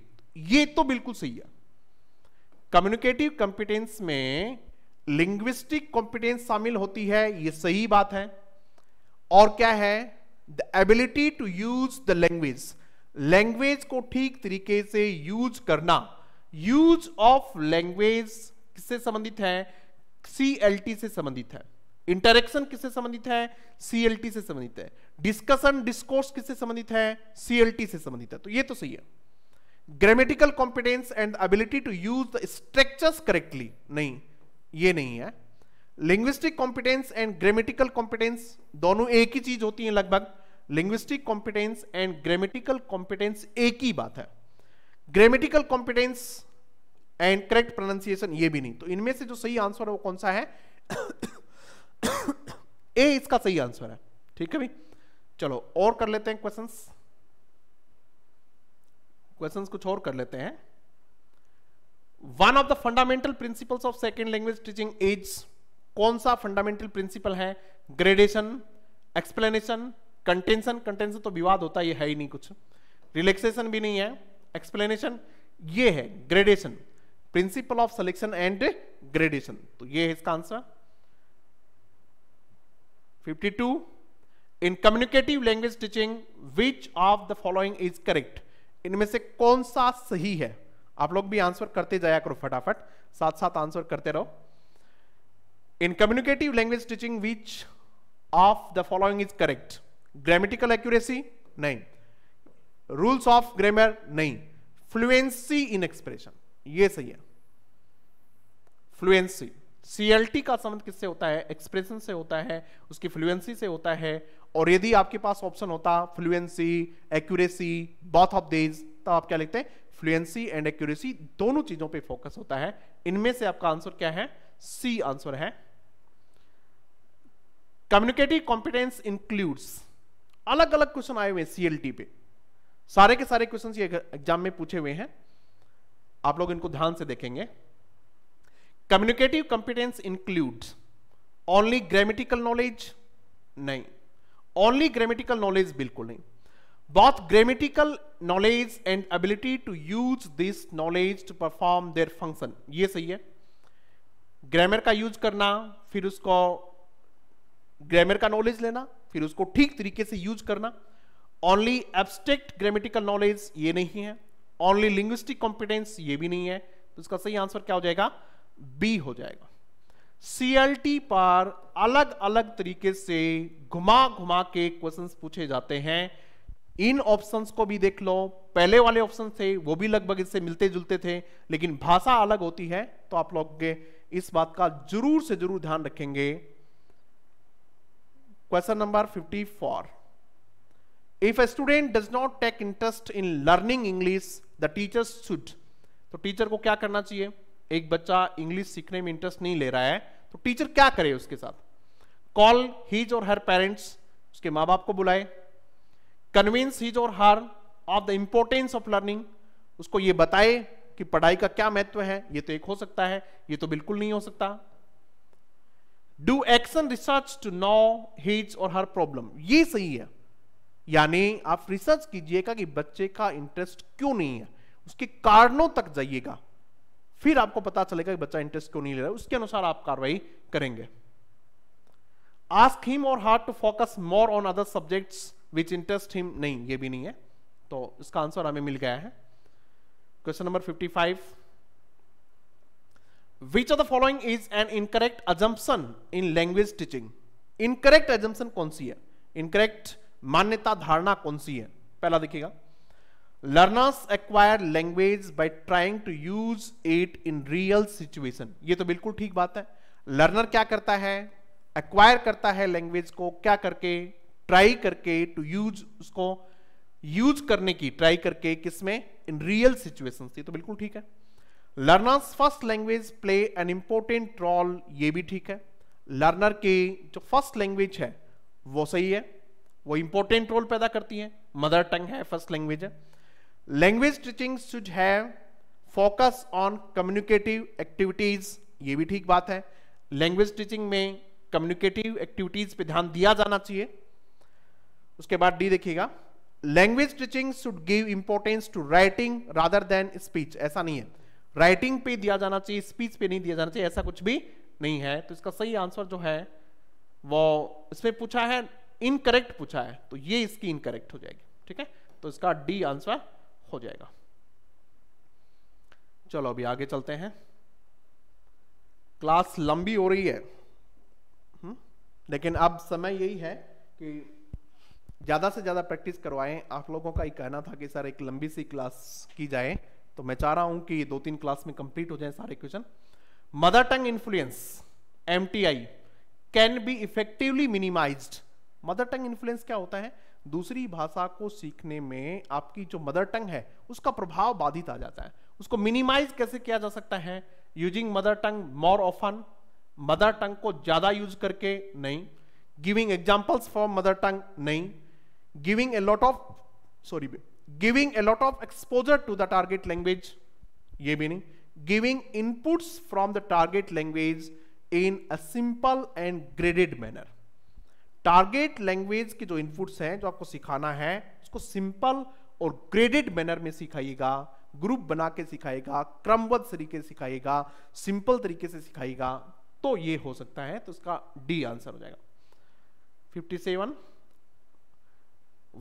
ये तो बिल्कुल सही है कम्युनिकेटिव कॉम्पिटेंस में लिंग्विस्टिक कॉम्पिटेंस शामिल होती है ये सही बात है और क्या है the ability to use the language language को ठीक तरीके से यूज करना यूज ऑफ लैंग्वेज किससे संबंधित है सी से संबंधित है इंटरेक्शन किससे संबंधित है सी से संबंधित है डिस्कशन डिस्कोर्स किससे संबंधित है सी से संबंधित है तो ये तो सही है grammatical competence and ability to use the structures correctly नहीं ये नहीं है linguistic competence and grammatical competence दोनों एक ही चीज होती है लगभग linguistic competence and grammatical competence एक ही बात है grammatical competence and correct pronunciation ये भी नहीं तो इनमें से जो सही आंसर है वो कौन सा है ए इसका सही आंसर है ठीक है भाई चलो और कर लेते हैं क्वेश्चंस क्वेश्चंस कुछ और कर लेते हैं one of the fundamental principles of second language teaching is कौन सा फंडामेंटल प्रिंसिपल है ग्रेडेशन एक्सप्लेनेशन कंटेंशन कंटेंशन तो विवाद होता है ये है ही नहीं कुछ रिलैक्सेशन भी नहीं है एक्सप्लेनेशन ये है gradation principle of selection and gradation तो ये है इसका answer 52 in communicative language teaching which of the following is correct इनमें से कौन सा सही है आप लोग भी आंसर करते जाया करो फटाफट साथ साथ आंसर करते रहो in communicative language teaching which of the following is correct grammatical accuracy नहीं रूल्स ऑफ ग्रामर नहीं फ्लुएंसी इन एक्सप्रेशन ये सही है फ्लुएंसी सीएलटी का संबंध किससे होता है एक्सप्रेशन से होता है उसकी फ्लुएंसी से होता है और यदि आपके पास ऑप्शन होता fluency accuracy both of these तो आप क्या लिखते हैं फ्लुएंसी एंड एक्यूरेसी दोनों चीजों पे फोकस होता है इनमें से आपका आंसर क्या है सी आंसर है कम्युनिकेटिव कॉम्पिटेंस इंक्लूड्स अलग अलग क्वेश्चन आए हुए सीएलटी पे सारे के सारे क्वेश्चंस ये एग्जाम में पूछे हुए हैं आप लोग इनको ध्यान से देखेंगे communicative competence include only grammatical knowledge नहीं ओनली ग्रामेटिकल नॉलेज बिल्कुल नहीं बहुत grammatical knowledge and ability to use this knowledge to perform their function ये सही है ग्रामर का यूज करना फिर उसको ग्रामर का नॉलेज लेना फिर उसको ठीक तरीके से यूज करना ओनली एब्स्ट्रैक्ट ग्रामेटिकल नॉलेज ये नहीं है ओनली लिंग्विस्टिक कॉम्पिटेंस ये भी नहीं है तो इसका सही आंसर क्या हो जाएगा बी हो जाएगा सीएलटी पर अलग अलग तरीके से घुमा घुमा के क्वेश्चंस पूछे जाते हैं इन ऑप्शंस को भी देख लो पहले वाले ऑप्शन थे वो भी लगभग इससे मिलते जुलते थे लेकिन भाषा अलग होती है तो आप लोग इस बात का जरूर से जरूर ध्यान रखेंगे question number 54 if a student does not take interest in learning english the teacher should तो टीचर को क्या करना चाहिए एक बच्चा इंग्लिश सीखने में इंटरेस्ट नहीं ले रहा है तो टीचर क्या करे उसके साथ call his or her parents उसके माँ बाप को बुलाए convince his or her of the importance of learning उसको ये बताए कि पढ़ाई का क्या महत्व है ये तो एक हो सकता है ये तो बिल्कुल नहीं हो सकता do action research to know his or her problem ये सही है यानी आप रिसर्च कीजिएगा कि बच्चे का इंटरेस्ट क्यों नहीं है उसके कारणों तक जाइएगा फिर आपको पता चलेगा कि बच्चा इंटरेस्ट क्यों नहीं ले रहा उसके अनुसार आप कार्रवाई करेंगे ask him or hard to focus more on other subject which interest him नहीं ये भी नहीं है तो इसका आंसर हमें मिल गया है question number five which of the following is an incorrect assumption in language teaching Incorrect assumption कौन सी है इनकरेक्ट मान्यता धारणा कौन सी है पहला देखिएगा learners acquire language by trying to use it in real situation ये तो बिल्कुल ठीक बात है लर्नर क्या करता है एक्वायर करता है लैंग्वेज को क्या करके ट्राई करके टू यूज उसको यूज करने की ट्राई करके किसमें इन रियल सिचुएशन ये तो बिल्कुल ठीक है learners first language play an important role ये भी ठीक है लर्नर की जो फर्स्ट लैंग्वेज है वो सही है वो इंपॉर्टेंट रोल पैदा करती है मदर टंग है फर्स्ट लैंग्वेज है लैंग्वेज टीचिंग शुड है फोकस ऑन कम्युनिकेटिव एक्टिविटीज ये भी ठीक बात है लैंग्वेज टीचिंग में कम्युनिकेटिव एक्टिविटीज पे ध्यान दिया जाना चाहिए उसके बाद डी देखिएगा language teaching should give importance to writing rather than speech ऐसा नहीं है राइटिंग पे दिया जाना चाहिए स्पीच पे नहीं दिया जाना चाहिए ऐसा कुछ भी नहीं है तो इसका सही आंसर जो है वो इसमें पूछा है इनकरेक्ट पूछा है तो ये इसकी इनकरेक्ट हो जाएगी ठीक है तो इसका डी आंसर हो जाएगा चलो अभी आगे चलते हैं क्लास लंबी हो रही है हुँ? हम्म? लेकिन अब समय यही है कि ज़्यादा से ज़्यादा प्रैक्टिस करवाएं आप लोगों का ही कहना था कि सर एक लंबी सी क्लास की जाए तो मैं चाह रहा हूं कि दो तीन क्लास में कंप्लीट हो जाए सारे question mother tongue influence um can be effectively minimized mother tongue influence क्या होता है दूसरी भाषा को सीखने में आपकी जो मदर टंग है उसका प्रभाव बाधित आ जाता है उसको मिनिमाइज कैसे किया जा सकता है using mother tongue more often mother tongue को ज्यादा यूज करके नहीं giving examples for mother tongue नहीं giving a lot of sorry giving a lot of exposure to the target language ये भी नहीं giving inputs from the target language in a simple and graded manner target language के जो inputs हैं जो आपको सिखाना है उसको सिंपल और ग्रेडेड मैनर में सिखाइएगा ग्रुप बना के सिखाएगा क्रमबद्ध तरीके से सिखाएगा सिंपल तरीके से सिखाएगा तो ये हो सकता है तो इसका डी आंसर हो जाएगा 57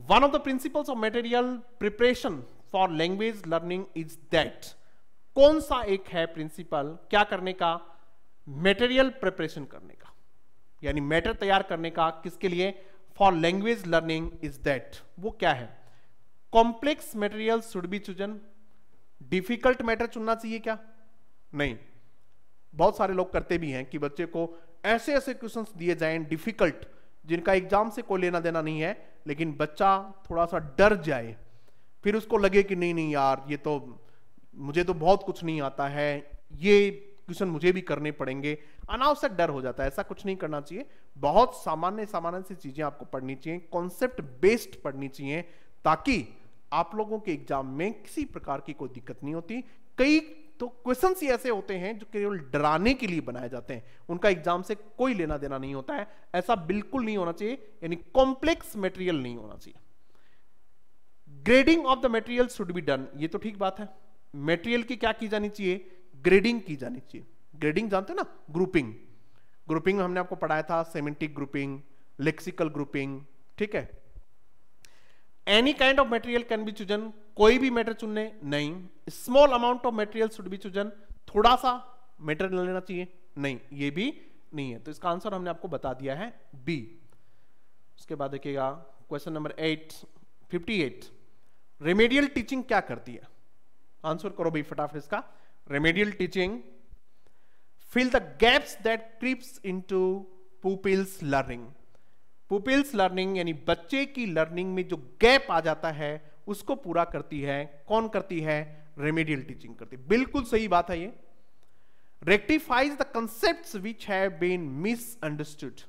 one of the principles of material preparation for language learning is that कौन सा एक है प्रिंसिपल क्या करने का मटेरियल प्रिपरेशन करने का यानी मैटर तैयार करने का किसके लिए for language learning is that वो क्या है complex material should be chosen difficult matter चुनना चाहिए क्या नहीं बहुत सारे लोग करते भी हैं कि बच्चे को ऐसे ऐसे क्वेश्चन दिए जाए डिफिकल्ट जिनका एग्जाम से कोई लेना देना नहीं है लेकिन बच्चा थोड़ा सा डर जाए फिर उसको लगे कि नहीं नहीं यार ये तो मुझे तो बहुत कुछ नहीं आता है ये क्वेश्चन मुझे भी करने पड़ेंगे अनावश्यक डर हो जाता है ऐसा कुछ नहीं करना चाहिए बहुत सामान्य सामान्य सी चीजें आपको पढ़नी चाहिए कॉन्सेप्ट बेस्ड पढ़नी चाहिए ताकि आप लोगों के एग्जाम में किसी प्रकार की कोई दिक्कत नहीं होती कई तो क्वेश्चन ही ऐसे होते हैं जो केवल डराने के लिए बनाए जाते हैं उनका एग्जाम से कोई लेना देना नहीं होता है ऐसा बिल्कुल नहीं होना चाहिए यानी कॉम्प्लेक्स मटेरियल नहीं होना चाहिए grading of the material should be done ये तो ठीक बात है मटेरियल की क्या की जानी चाहिए ग्रेडिंग की जानी चाहिए ग्रेडिंग जानते हैं ना ग्रुपिंग ग्रुपिंग हमने आपको पढ़ाया था सेमेंटिक ग्रुपिंग लेक्सिकल ग्रुपिंग ठीक है any kind of material can be chosen कोई भी मैटर चुनने नहीं small amount of material should be chosen थोड़ा सा मेटर लेना चाहिए नहीं ये भी नहीं है तो इसका आंसर हमने आपको बता दिया है बी उसके बाद देखिएगा question number eight fifty eight remedial teaching क्या करती है आंसर करो भाई फटाफट इसका remedial teaching, fill the gaps that creeps into pupils learning. Pupils learning यानी बच्चे की लर्निंग में जो गैप आ जाता है उसको पूरा करती है कौन करती है रेमेडियल टीचिंग करती है बिल्कुल सही बात है ये rectifies the concept which have been misunderstood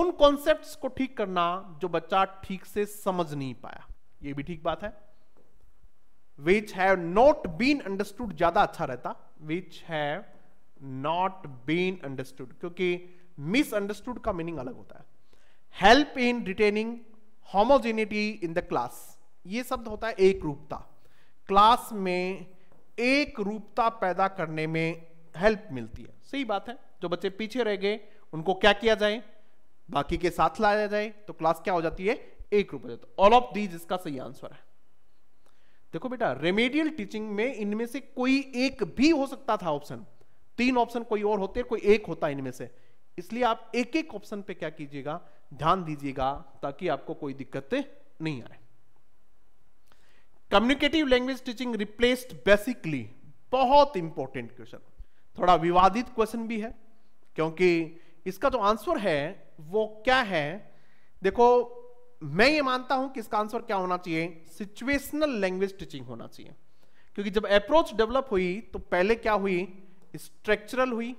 उन कॉन्सेप्ट को ठीक करना जो बच्चा ठीक से समझ नहीं पाया ये भी ठीक बात है which have not been understood ज्यादा अच्छा रहता which have not been understood क्योंकि मिसअंडरस्टूड का मीनिंग अलग होता है help in retaining homogeneity in the class ये शब्द होता है एक रूपता क्लास में एक रूपता पैदा करने में हेल्प मिलती है सही बात है जो बच्चे पीछे रह गए उनको क्या किया जाए बाकी के साथ लाया जाए तो क्लास क्या हो जाती है एक रूप हो जाता है ऑल ऑफ दीज इसका सही आंसर है देखो बेटा रेमेडियल टीचिंग में इनमें से कोई एक भी हो सकता था ऑप्शन तीन ऑप्शन कोई और होते कोई एक होता इनमें से इसलिए आप एक एक ऑप्शन पे क्या कीजिएगा ध्यान दीजिएगा ताकि आपको कोई दिक्कत नहीं आए communicative language teaching replaced basically बहुत इंपॉर्टेंट क्वेश्चन थोड़ा विवादित क्वेश्चन भी है क्योंकि इसका जो आंसर है वो क्या है देखो मैं ये मानता हूं कि इसका आंसर क्या होना चाहिए सिचुएशनल लैंग्वेज टीचिंग होना चाहिए क्योंकि जब अप्रोच डेवलप हुई तो पहले क्या हुई स्ट्रक्चरल हुई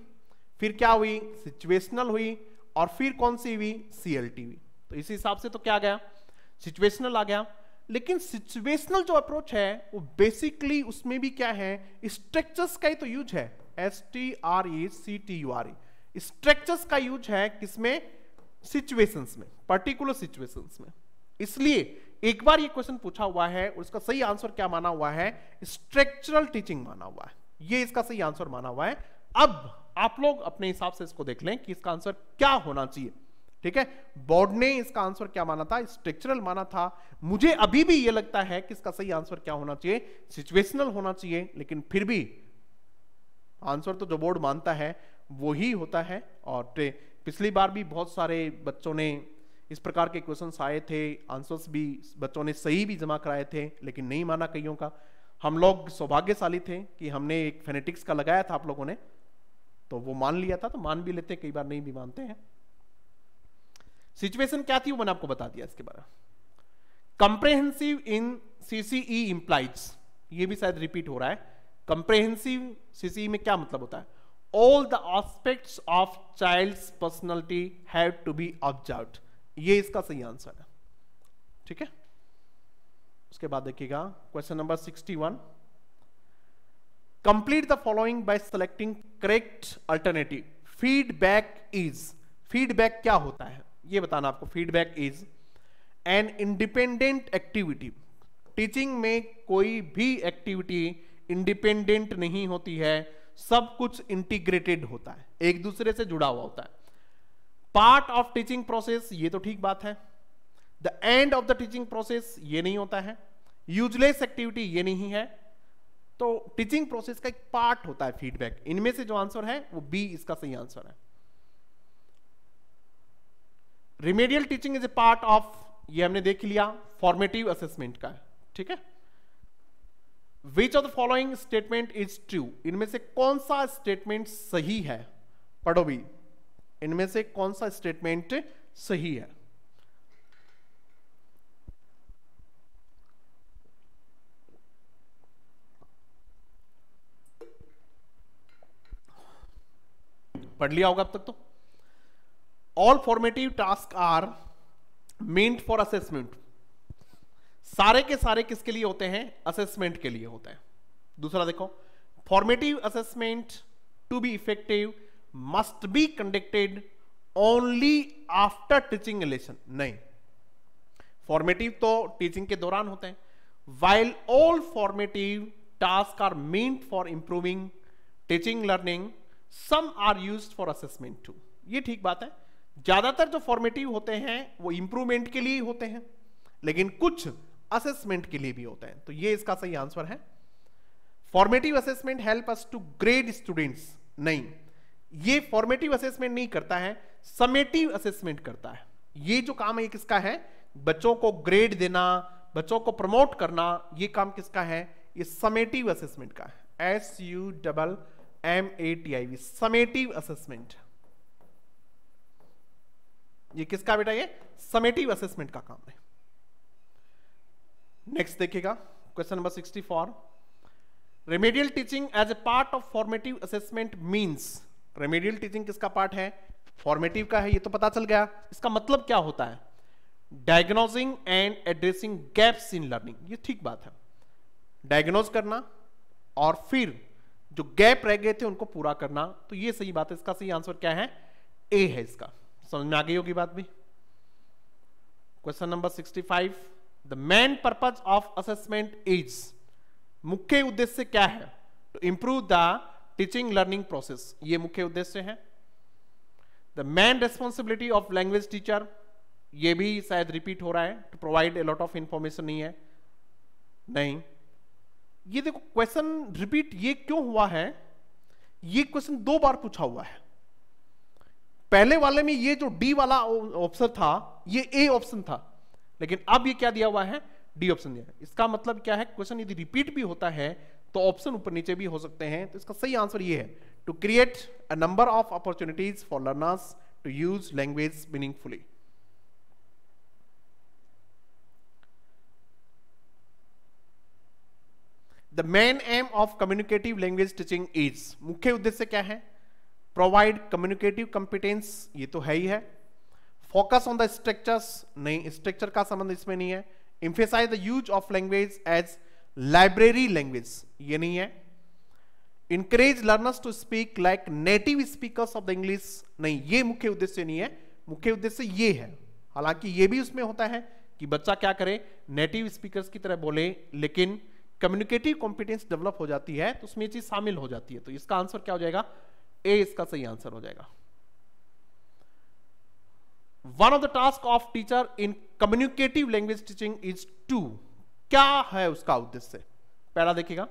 फिर क्या हुई सिचुएशनल हुई और फिर कौन सी हुई सीएलटी हुई तो इसी हिसाब से तो क्या आ गया सिचुएशनल आ गया लेकिन सिचुएशनल जो अप्रोच है वो बेसिकली उसमें भी क्या है स्ट्रक्चर्स का ही तो यूज है S T R E C T U R E structures का यूज है किसमें सिचुएशंस में पर्टिकुलर सिचुएशंस में इसलिए एक बार ये क्वेश्चन पूछा हुआ है और इसका सही आंसर क्या माना हुआ है स्ट्रक्चरल टीचिंग माना हुआ है ये इसका सही आंसर माना हुआ है अब आप लोग अपने हिसाब से इसको देख लें कि इसका आंसर क्या होना चाहिए ठीक है बोर्ड ने इसका आंसर क्या माना था स्ट्रक्चरल माना था मुझे अभी भी ये लगता है कि इसका सही आंसर क्या होना चाहिए सिचुएशनल होना चाहिए लेकिन फिर भी आंसर तो जो बोर्ड मानता है वो ही होता है और पिछली बार भी बहुत सारे बच्चों ने इस प्रकार के क्वेश्चन आए थे आंसर्स भी बच्चों ने सही भी जमा कराए थे लेकिन नहीं माना कईयों का हम लोग सौभाग्यशाली थे कि हमने एक फेनेटिक्स का लगाया था आप लोगों ने तो वो मान लिया था तो मान भी लेते कई बार नहीं भी मानते हैं सिचुएशन क्या थी वो मैंने आपको बता दिया इसके बारे में comprehensive in CCE implies e ये भी शायद रिपीट हो रहा है कंप्रेहेंसिव सीसीई e में क्या मतलब होता है all the aspects of child's personality ये इसका सही आंसर है ठीक है उसके बाद देखिएगा question number 61 complete the following by selecting correct alternative feedback is feedback क्या होता है ये बताना आपको feedback is an independent activity teaching में कोई भी एक्टिविटी इंडिपेंडेंट नहीं होती है सब कुछ इंटीग्रेटेड होता है एक दूसरे से जुड़ा हुआ होता है पार्ट ऑफ टीचिंग प्रोसेस ये तो ठीक बात है the end of the teaching process ये नहीं होता है यूजलेस एक्टिविटी ये नहीं है तो टीचिंग प्रोसेस का एक पार्ट होता है फीडबैक इनमें से जो आंसर है वो बी इसका सही आंसर है remedial teaching is a part of ये हमने देख लिया फॉर्मेटिव असेसमेंट का ठीक है which of the following statement is true इनमें से कौन सा स्टेटमेंट सही है पढ़ो भी इनमें से कौन सा स्टेटमेंट सही है पढ़ लिया होगा अब तक तो all formative task are meant for assessment सारे के सारे किसके लिए होते हैं असेसमेंट के लिए होते हैं दूसरा देखो formative assessment to be effective must be conducted only after teaching lesson नहीं फॉर्मेटिव तो टीचिंग के दौरान होते हैं while all formative task are meant for improving teaching learning some are use for assessment too ये ठीक बात है ज्यादातर जो फॉर्मेटिव होते हैं वो इंप्रूवमेंट के लिए होते हैं लेकिन कुछ असेसमेंट के लिए भी होता है तो ये इसका सही आंसर है formative assessment help us to grade students नहीं ये फॉर्मेटिव असेसमेंट नहीं करता है समेटिव असेसमेंट करता है ये जो काम है किसका है बच्चों को ग्रेड देना बच्चों को प्रमोट करना ये काम किसका है ये समेटिव असेसमेंट का है S U double M A T I V summative assessment ये किसका बेटा ये समेटिव असेसमेंट का काम है नेक्स्ट देखिएगा question number 64 remedial teaching as a part of formative assessment means remedial teaching किसका पार्ट है फॉर्मेटिव का है ये तो पता चल गया इसका मतलब क्या होता है diagnosing and addressing gaps in learning ये ठीक बात है डायग्नोज करना और फिर जो गैप रह गए थे उनको पूरा करना तो ये सही बात है इसका सही आंसर क्या है ए है इसका समझ में आ गई होगी बात भी question number five the main purpose of assessment is मुख्य उद्देश्य क्या है to improve the teaching learning process ये मुख्य उद्देश्य है the main responsibility of language teacher ये भी शायद रिपीट हो रहा है to provide a lot of information नहीं है नहीं ये देखो क्वेश्चन रिपीट ये क्यों हुआ है ये क्वेश्चन दो बार पूछा हुआ है पहले वाले में ये जो डी वाला ऑप्शन था ये ए ऑप्शन था लेकिन अब ये क्या दिया हुआ है डी ऑप्शन दिया है इसका मतलब क्या है क्वेश्चन यदि रिपीट भी होता है तो ऑप्शन ऊपर नीचे भी हो सकते हैं तो इसका सही आंसर ये है to create a number of opportunities for learners to use language meaningfully the main aim of communicative language teaching is मुख्य उद्देश्य क्या है प्रोवाइड कम्युनिकेटिव कॉम्पिटेंस ये तो है ही है फोकस ऑन द स्ट्रक्चर्स नहीं स्ट्रक्चर का संबंध इसमें नहीं है emphasize the use of language as library language ये नहीं है encourage learners to speak like native speakers of the English नहीं ये मुख्य उद्देश्य नहीं है मुख्य उद्देश्य ये है हालांकि ये भी उसमें होता है कि बच्चा क्या करे नेटिव स्पीकर्स की तरह बोले लेकिन कम्युनिकेटिव कॉम्पिटेंस डेवलप हो जाती है तो उसमें ये चीज शामिल हो जाती है तो इसका आंसर क्या हो जाएगा ए इसका सही आंसर हो जाएगा one of the task of teacher in communicative language teaching is to क्या है उसका उद्देश्य पहला देखिएगा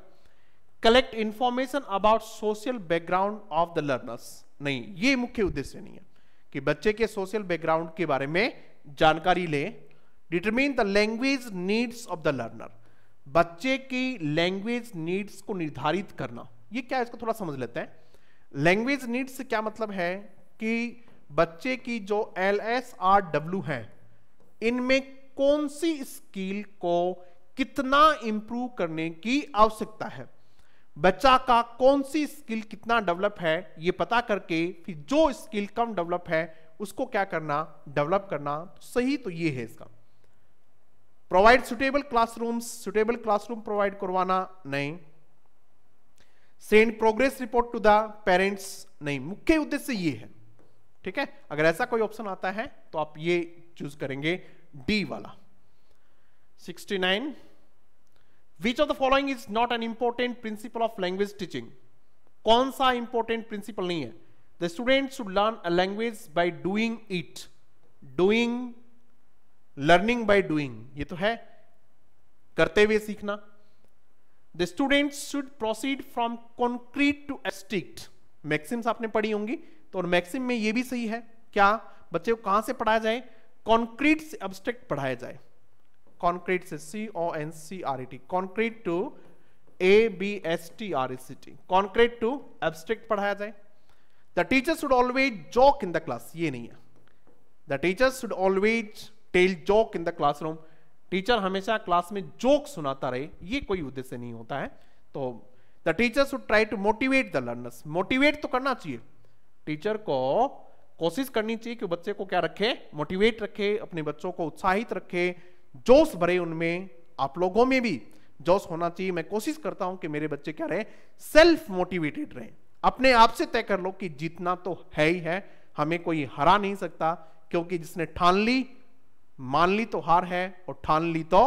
collect information about social background of the learners नहीं ये मुख्य उद्देश्य नहीं है कि बच्चे के सोशल बैकग्राउंड के बारे में जानकारी ले determine the language needs of the learner बच्चे की लैंग्वेज नीड्स को निर्धारित करना ये क्या है इसको थोड़ा समझ लेते हैं लैंग्वेज नीड्स से क्या मतलब है कि बच्चे की जो एल एस आर डब्ल्यू है इनमें कौन सी स्किल को कितना इंप्रूव करने की आवश्यकता है बच्चा का कौन सी स्किल कितना डेवलप है यह पता करके फिर जो स्किल कम डेवलप है उसको क्या करना डेवलप करना तो सही तो यह है इसका provide suitable classrooms suitable classroom provide करवाना नहीं send progress report to the parents नहीं मुख्य उद्देश्य यह है ठीक है अगर ऐसा कोई ऑप्शन आता है तो आप ये चूज करेंगे डी वाला 69 which of the following is not an important principle of language teaching कौन सा इंपॉर्टेंट प्रिंसिपल नहीं है the student should learn a language by doing it doing learning by doing ये तो है करते हुए सीखना the student should proceed from concrete to abstract maxims आपने पढ़ी होंगी तो और मैक्सिम में ये भी सही है क्या बच्चे को कहां से पढ़ाया जाए कॉन्क्रीट से अब्स्ट्रैक्ट पढ़ाया जाए कॉन्क्रीट से C O N C R T concrete to A B S T R C T concrete to abstract पढ़ाया जाए the teacher should always joke in the class ये नहीं है the teacher should always tell joke in the classroom teacher हमेशा class में joke सुनाता रहे ये कोई उद्देश्य नहीं होता है तो the teacher should try to motivate the learners motivate तो करना चाहिए टीचर को कोशिश करनी चाहिए कि बच्चे को क्या रखे मोटिवेट रखे अपने बच्चों को उत्साहित रखे जोश भरे उनमें आप लोगों में भी जोश होना चाहिए मैं कोशिश करता हूं कि मेरे बच्चे क्या रहे सेल्फ मोटिवेटेड रहे अपने आप से तय कर लो कि जीतना तो है ही है हमें कोई हरा नहीं सकता क्योंकि जिसने ठान ली मान ली तो हार है और ठान ली तो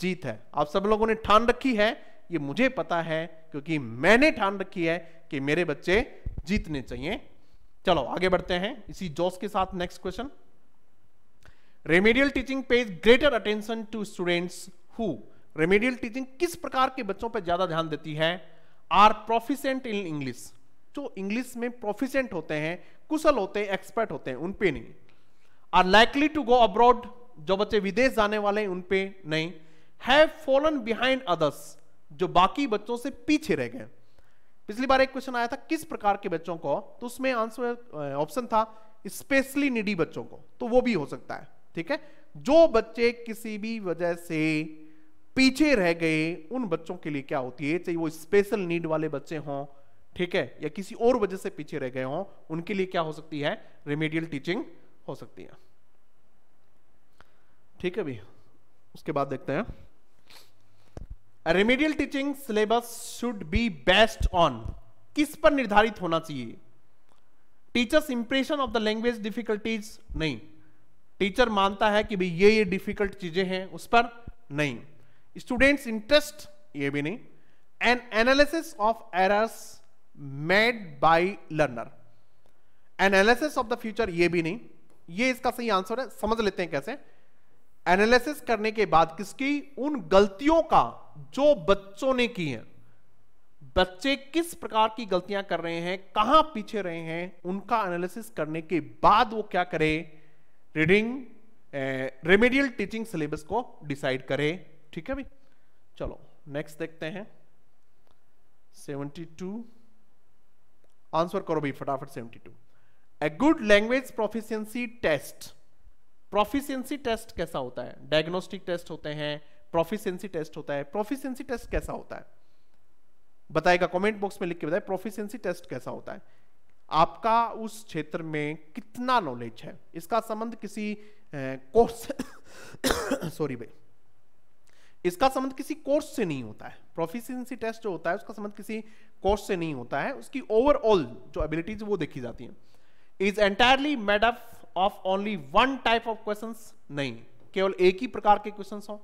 जीत है आप सब लोगों ने ठान रखी है ये मुझे पता है क्योंकि मैंने ठान रखी है कि मेरे बच्चे जीतने चाहिए चलो आगे बढ़ते हैं इसी जोश के साथ next question remedial teaching pay greater attention to students who remedial teaching किस प्रकार के बच्चों पर ज्यादा ध्यान देती है आर प्रोफिशेंट इन इंग्लिश जो इंग्लिश में प्रोफिशेंट होते हैं कुशल होते हैं एक्सपर्ट होते हैं उनपे नहीं are likely to go abroad जो बच्चे विदेश जाने वाले हैं उनपे नहीं है फॉलन बिहाइंड अदर्स जो बाकी बच्चों से पीछे रह गए पिछली बार एक क्वेश्चन आया था किस प्रकार के बच्चों को तो उसमें आंसर ऑप्शन था स्पेशली निडी बच्चों को तो वो भी हो सकता है ठीक है जो बच्चे किसी भी वजह से पीछे रह गए उन बच्चों के लिए क्या होती है चाहे वो स्पेशल नीड वाले बच्चे हों ठीक है या किसी और वजह से पीछे रह गए हों उनके लिए क्या हो सकती है रिमेडियल टीचिंग हो सकती है ठीक है भैया उसके बाद देखते हैं remedial teaching syllabus should be based on किस पर निर्धारित होना चाहिए teachers impression of the language difficulties नहीं टीचर मानता है कि भाई ये ये डिफिकल्ट चीजें हैं उस पर नहीं स्टूडेंट्स इंटरेस्ट ये भी नहीं and analysis of errors made by learner analysis of the future ये भी नहीं ये इसका सही आंसर है समझ लेते हैं कैसे एनालिसिस करने के बाद किसकी उन गलतियों का जो बच्चों ने की है बच्चे किस प्रकार की गलतियां कर रहे हैं कहां पीछे रहे हैं उनका एनालिसिस करने के बाद वो क्या करे रीडिंग रेमेडियल टीचिंग सिलेबस को डिसाइड करे ठीक है भी? चलो नेक्स्ट देखते हैं 72 आंसर करो भाई फटाफट 72 A good language proficiency test proficiency test कैसा होता है डायग्नोस्टिक टेस्ट होते हैं प्रोफिशियंसी टेस्ट होता है प्रोफिशियंसी टेस्ट कैसा होता है बताएगा कमेंट बॉक्स में लिख के बताए प्रोफिशियंसी टेस्ट कैसा होता है आपका उस क्षेत्र में कितना नॉलेज है इसका संबंध किसी कोर्स सॉरी भाई इसका संबंध किसी कोर्स से नहीं होता है प्रोफिशियंसी टेस्ट जो होता है उसका संबंध किसी कोर्स से नहीं होता है उसकी ओवरऑल जो एबिलिटीज वो देखी जाती है is entirely made up of only one type of questions नहीं केवल एक ही प्रकार के क्वेश्चंस हों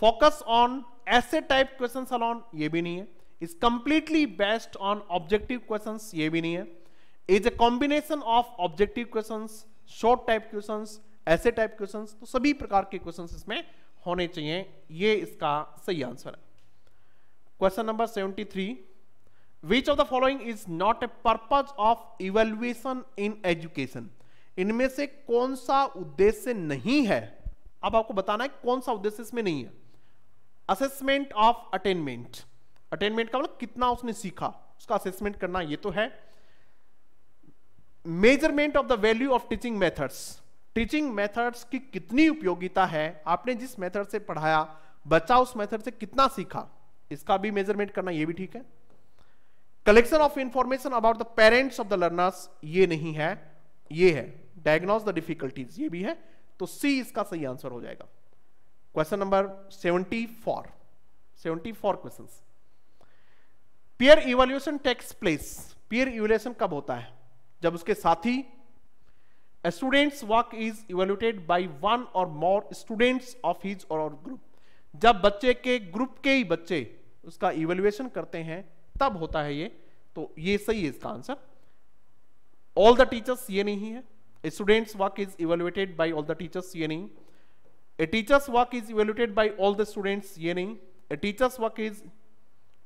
फोकस ऑन ऐसे टाइप क्वेश्चन अलॉन ये भी नहीं है is completely based on objective question ये भी नहीं है is a combination of objective question short type question ऐसे टाइप क्वेश्चन तो सभी प्रकार के क्वेश्चन इसमें होने चाहिए ये इसका सही आंसर है question number seventy three which of the following is not a purpose of evaluation in education इनमें से कौन सा उद्देश्य नहीं है अब आपको बताना है कौन सा उद्देश्य इसमें नहीं है असेसमेंट ऑफ अटेनमेंट अटेनमेंट का मतलब कितना उसने सीखा उसका असेसमेंट करना ये तो है measurement of the value of teaching methods teaching methods की कितनी उपयोगिता है आपने जिस मेथड से पढ़ाया बच्चा उस मेथड से कितना सीखा इसका भी मेजरमेंट करना ये भी ठीक है collection of information about the parents of the learners ये नहीं है ये है डायग्नोज द डिफिकल्टीज ये भी है तो सी इसका सही आंसर हो जाएगा question number seventy four seventy four question peer evolution takes place peer evolution कब होता है जब उसके साथी students work is evaluated by one or more students of his or group जब बच्चे के ग्रुप के ही बच्चे उसका इवेल्युएशन करते हैं तब होता है ये तो ये सही है इसका आंसर ऑल द टीचर्स ये नहीं है students work is evaluated by all the teachers ये नहीं a teacher's work is evaluated by all the students ये नहीं a teacher's work is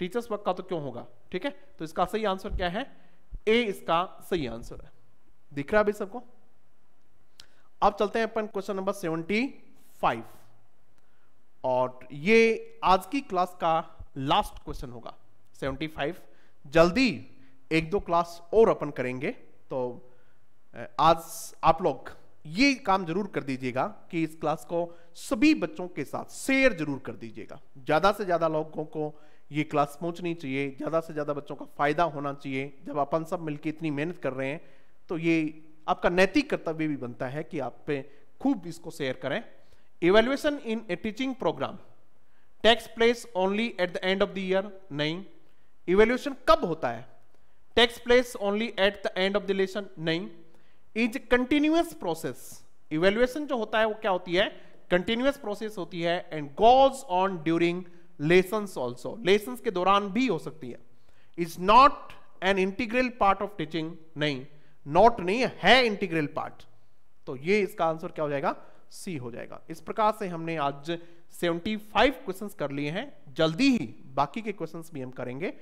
teacher's work का तो क्यों होगा ठीक है तो इसका सही आंसर क्या है ए इसका सही आंसर है दिख रहा है अभी सबको अब चलते हैं अपन क्वेश्चन नंबर सेवेंटी फाइव और ये आज की क्लास का लास्ट क्वेश्चन होगा सेवेंटी फाइव जल्दी एक दो क्लास और अपन करेंगे तो आज आप लोग ये काम जरूर कर दीजिएगा कि इस क्लास को सभी बच्चों के साथ शेयर जरूर कर दीजिएगा ज़्यादा से ज़्यादा लोगों को ये क्लास पहुंचनी चाहिए ज़्यादा से ज़्यादा बच्चों का फायदा होना चाहिए जब अपन सब मिलकर इतनी मेहनत कर रहे हैं तो ये आपका नैतिक कर्तव्य भी बनता है कि आप पे खूब इसको शेयर करें evaluation in a teaching programme takes place only at the end of the year नहीं इवेल्युएशन कब होता है takes place only at the end of the lesson नहीं इज कंटिन्यूस प्रोसेस इवेल्युएशन जो होता है वो क्या होती है कंटिन्यूस प्रोसेस होती है and goes on during lesson also lesson के दौरान भी हो सकती है is not an integral part of teaching नहीं नॉट नहीं है इंटीग्रल पार्ट तो ये इसका आंसर क्या हो जाएगा सी हो जाएगा इस प्रकार से हमने आज 75 क्वेश्चंस कर लिए हैं जल्दी ही बाकी के क्वेश्चंस भी हम करेंगे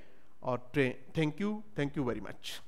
और thank you thank you very much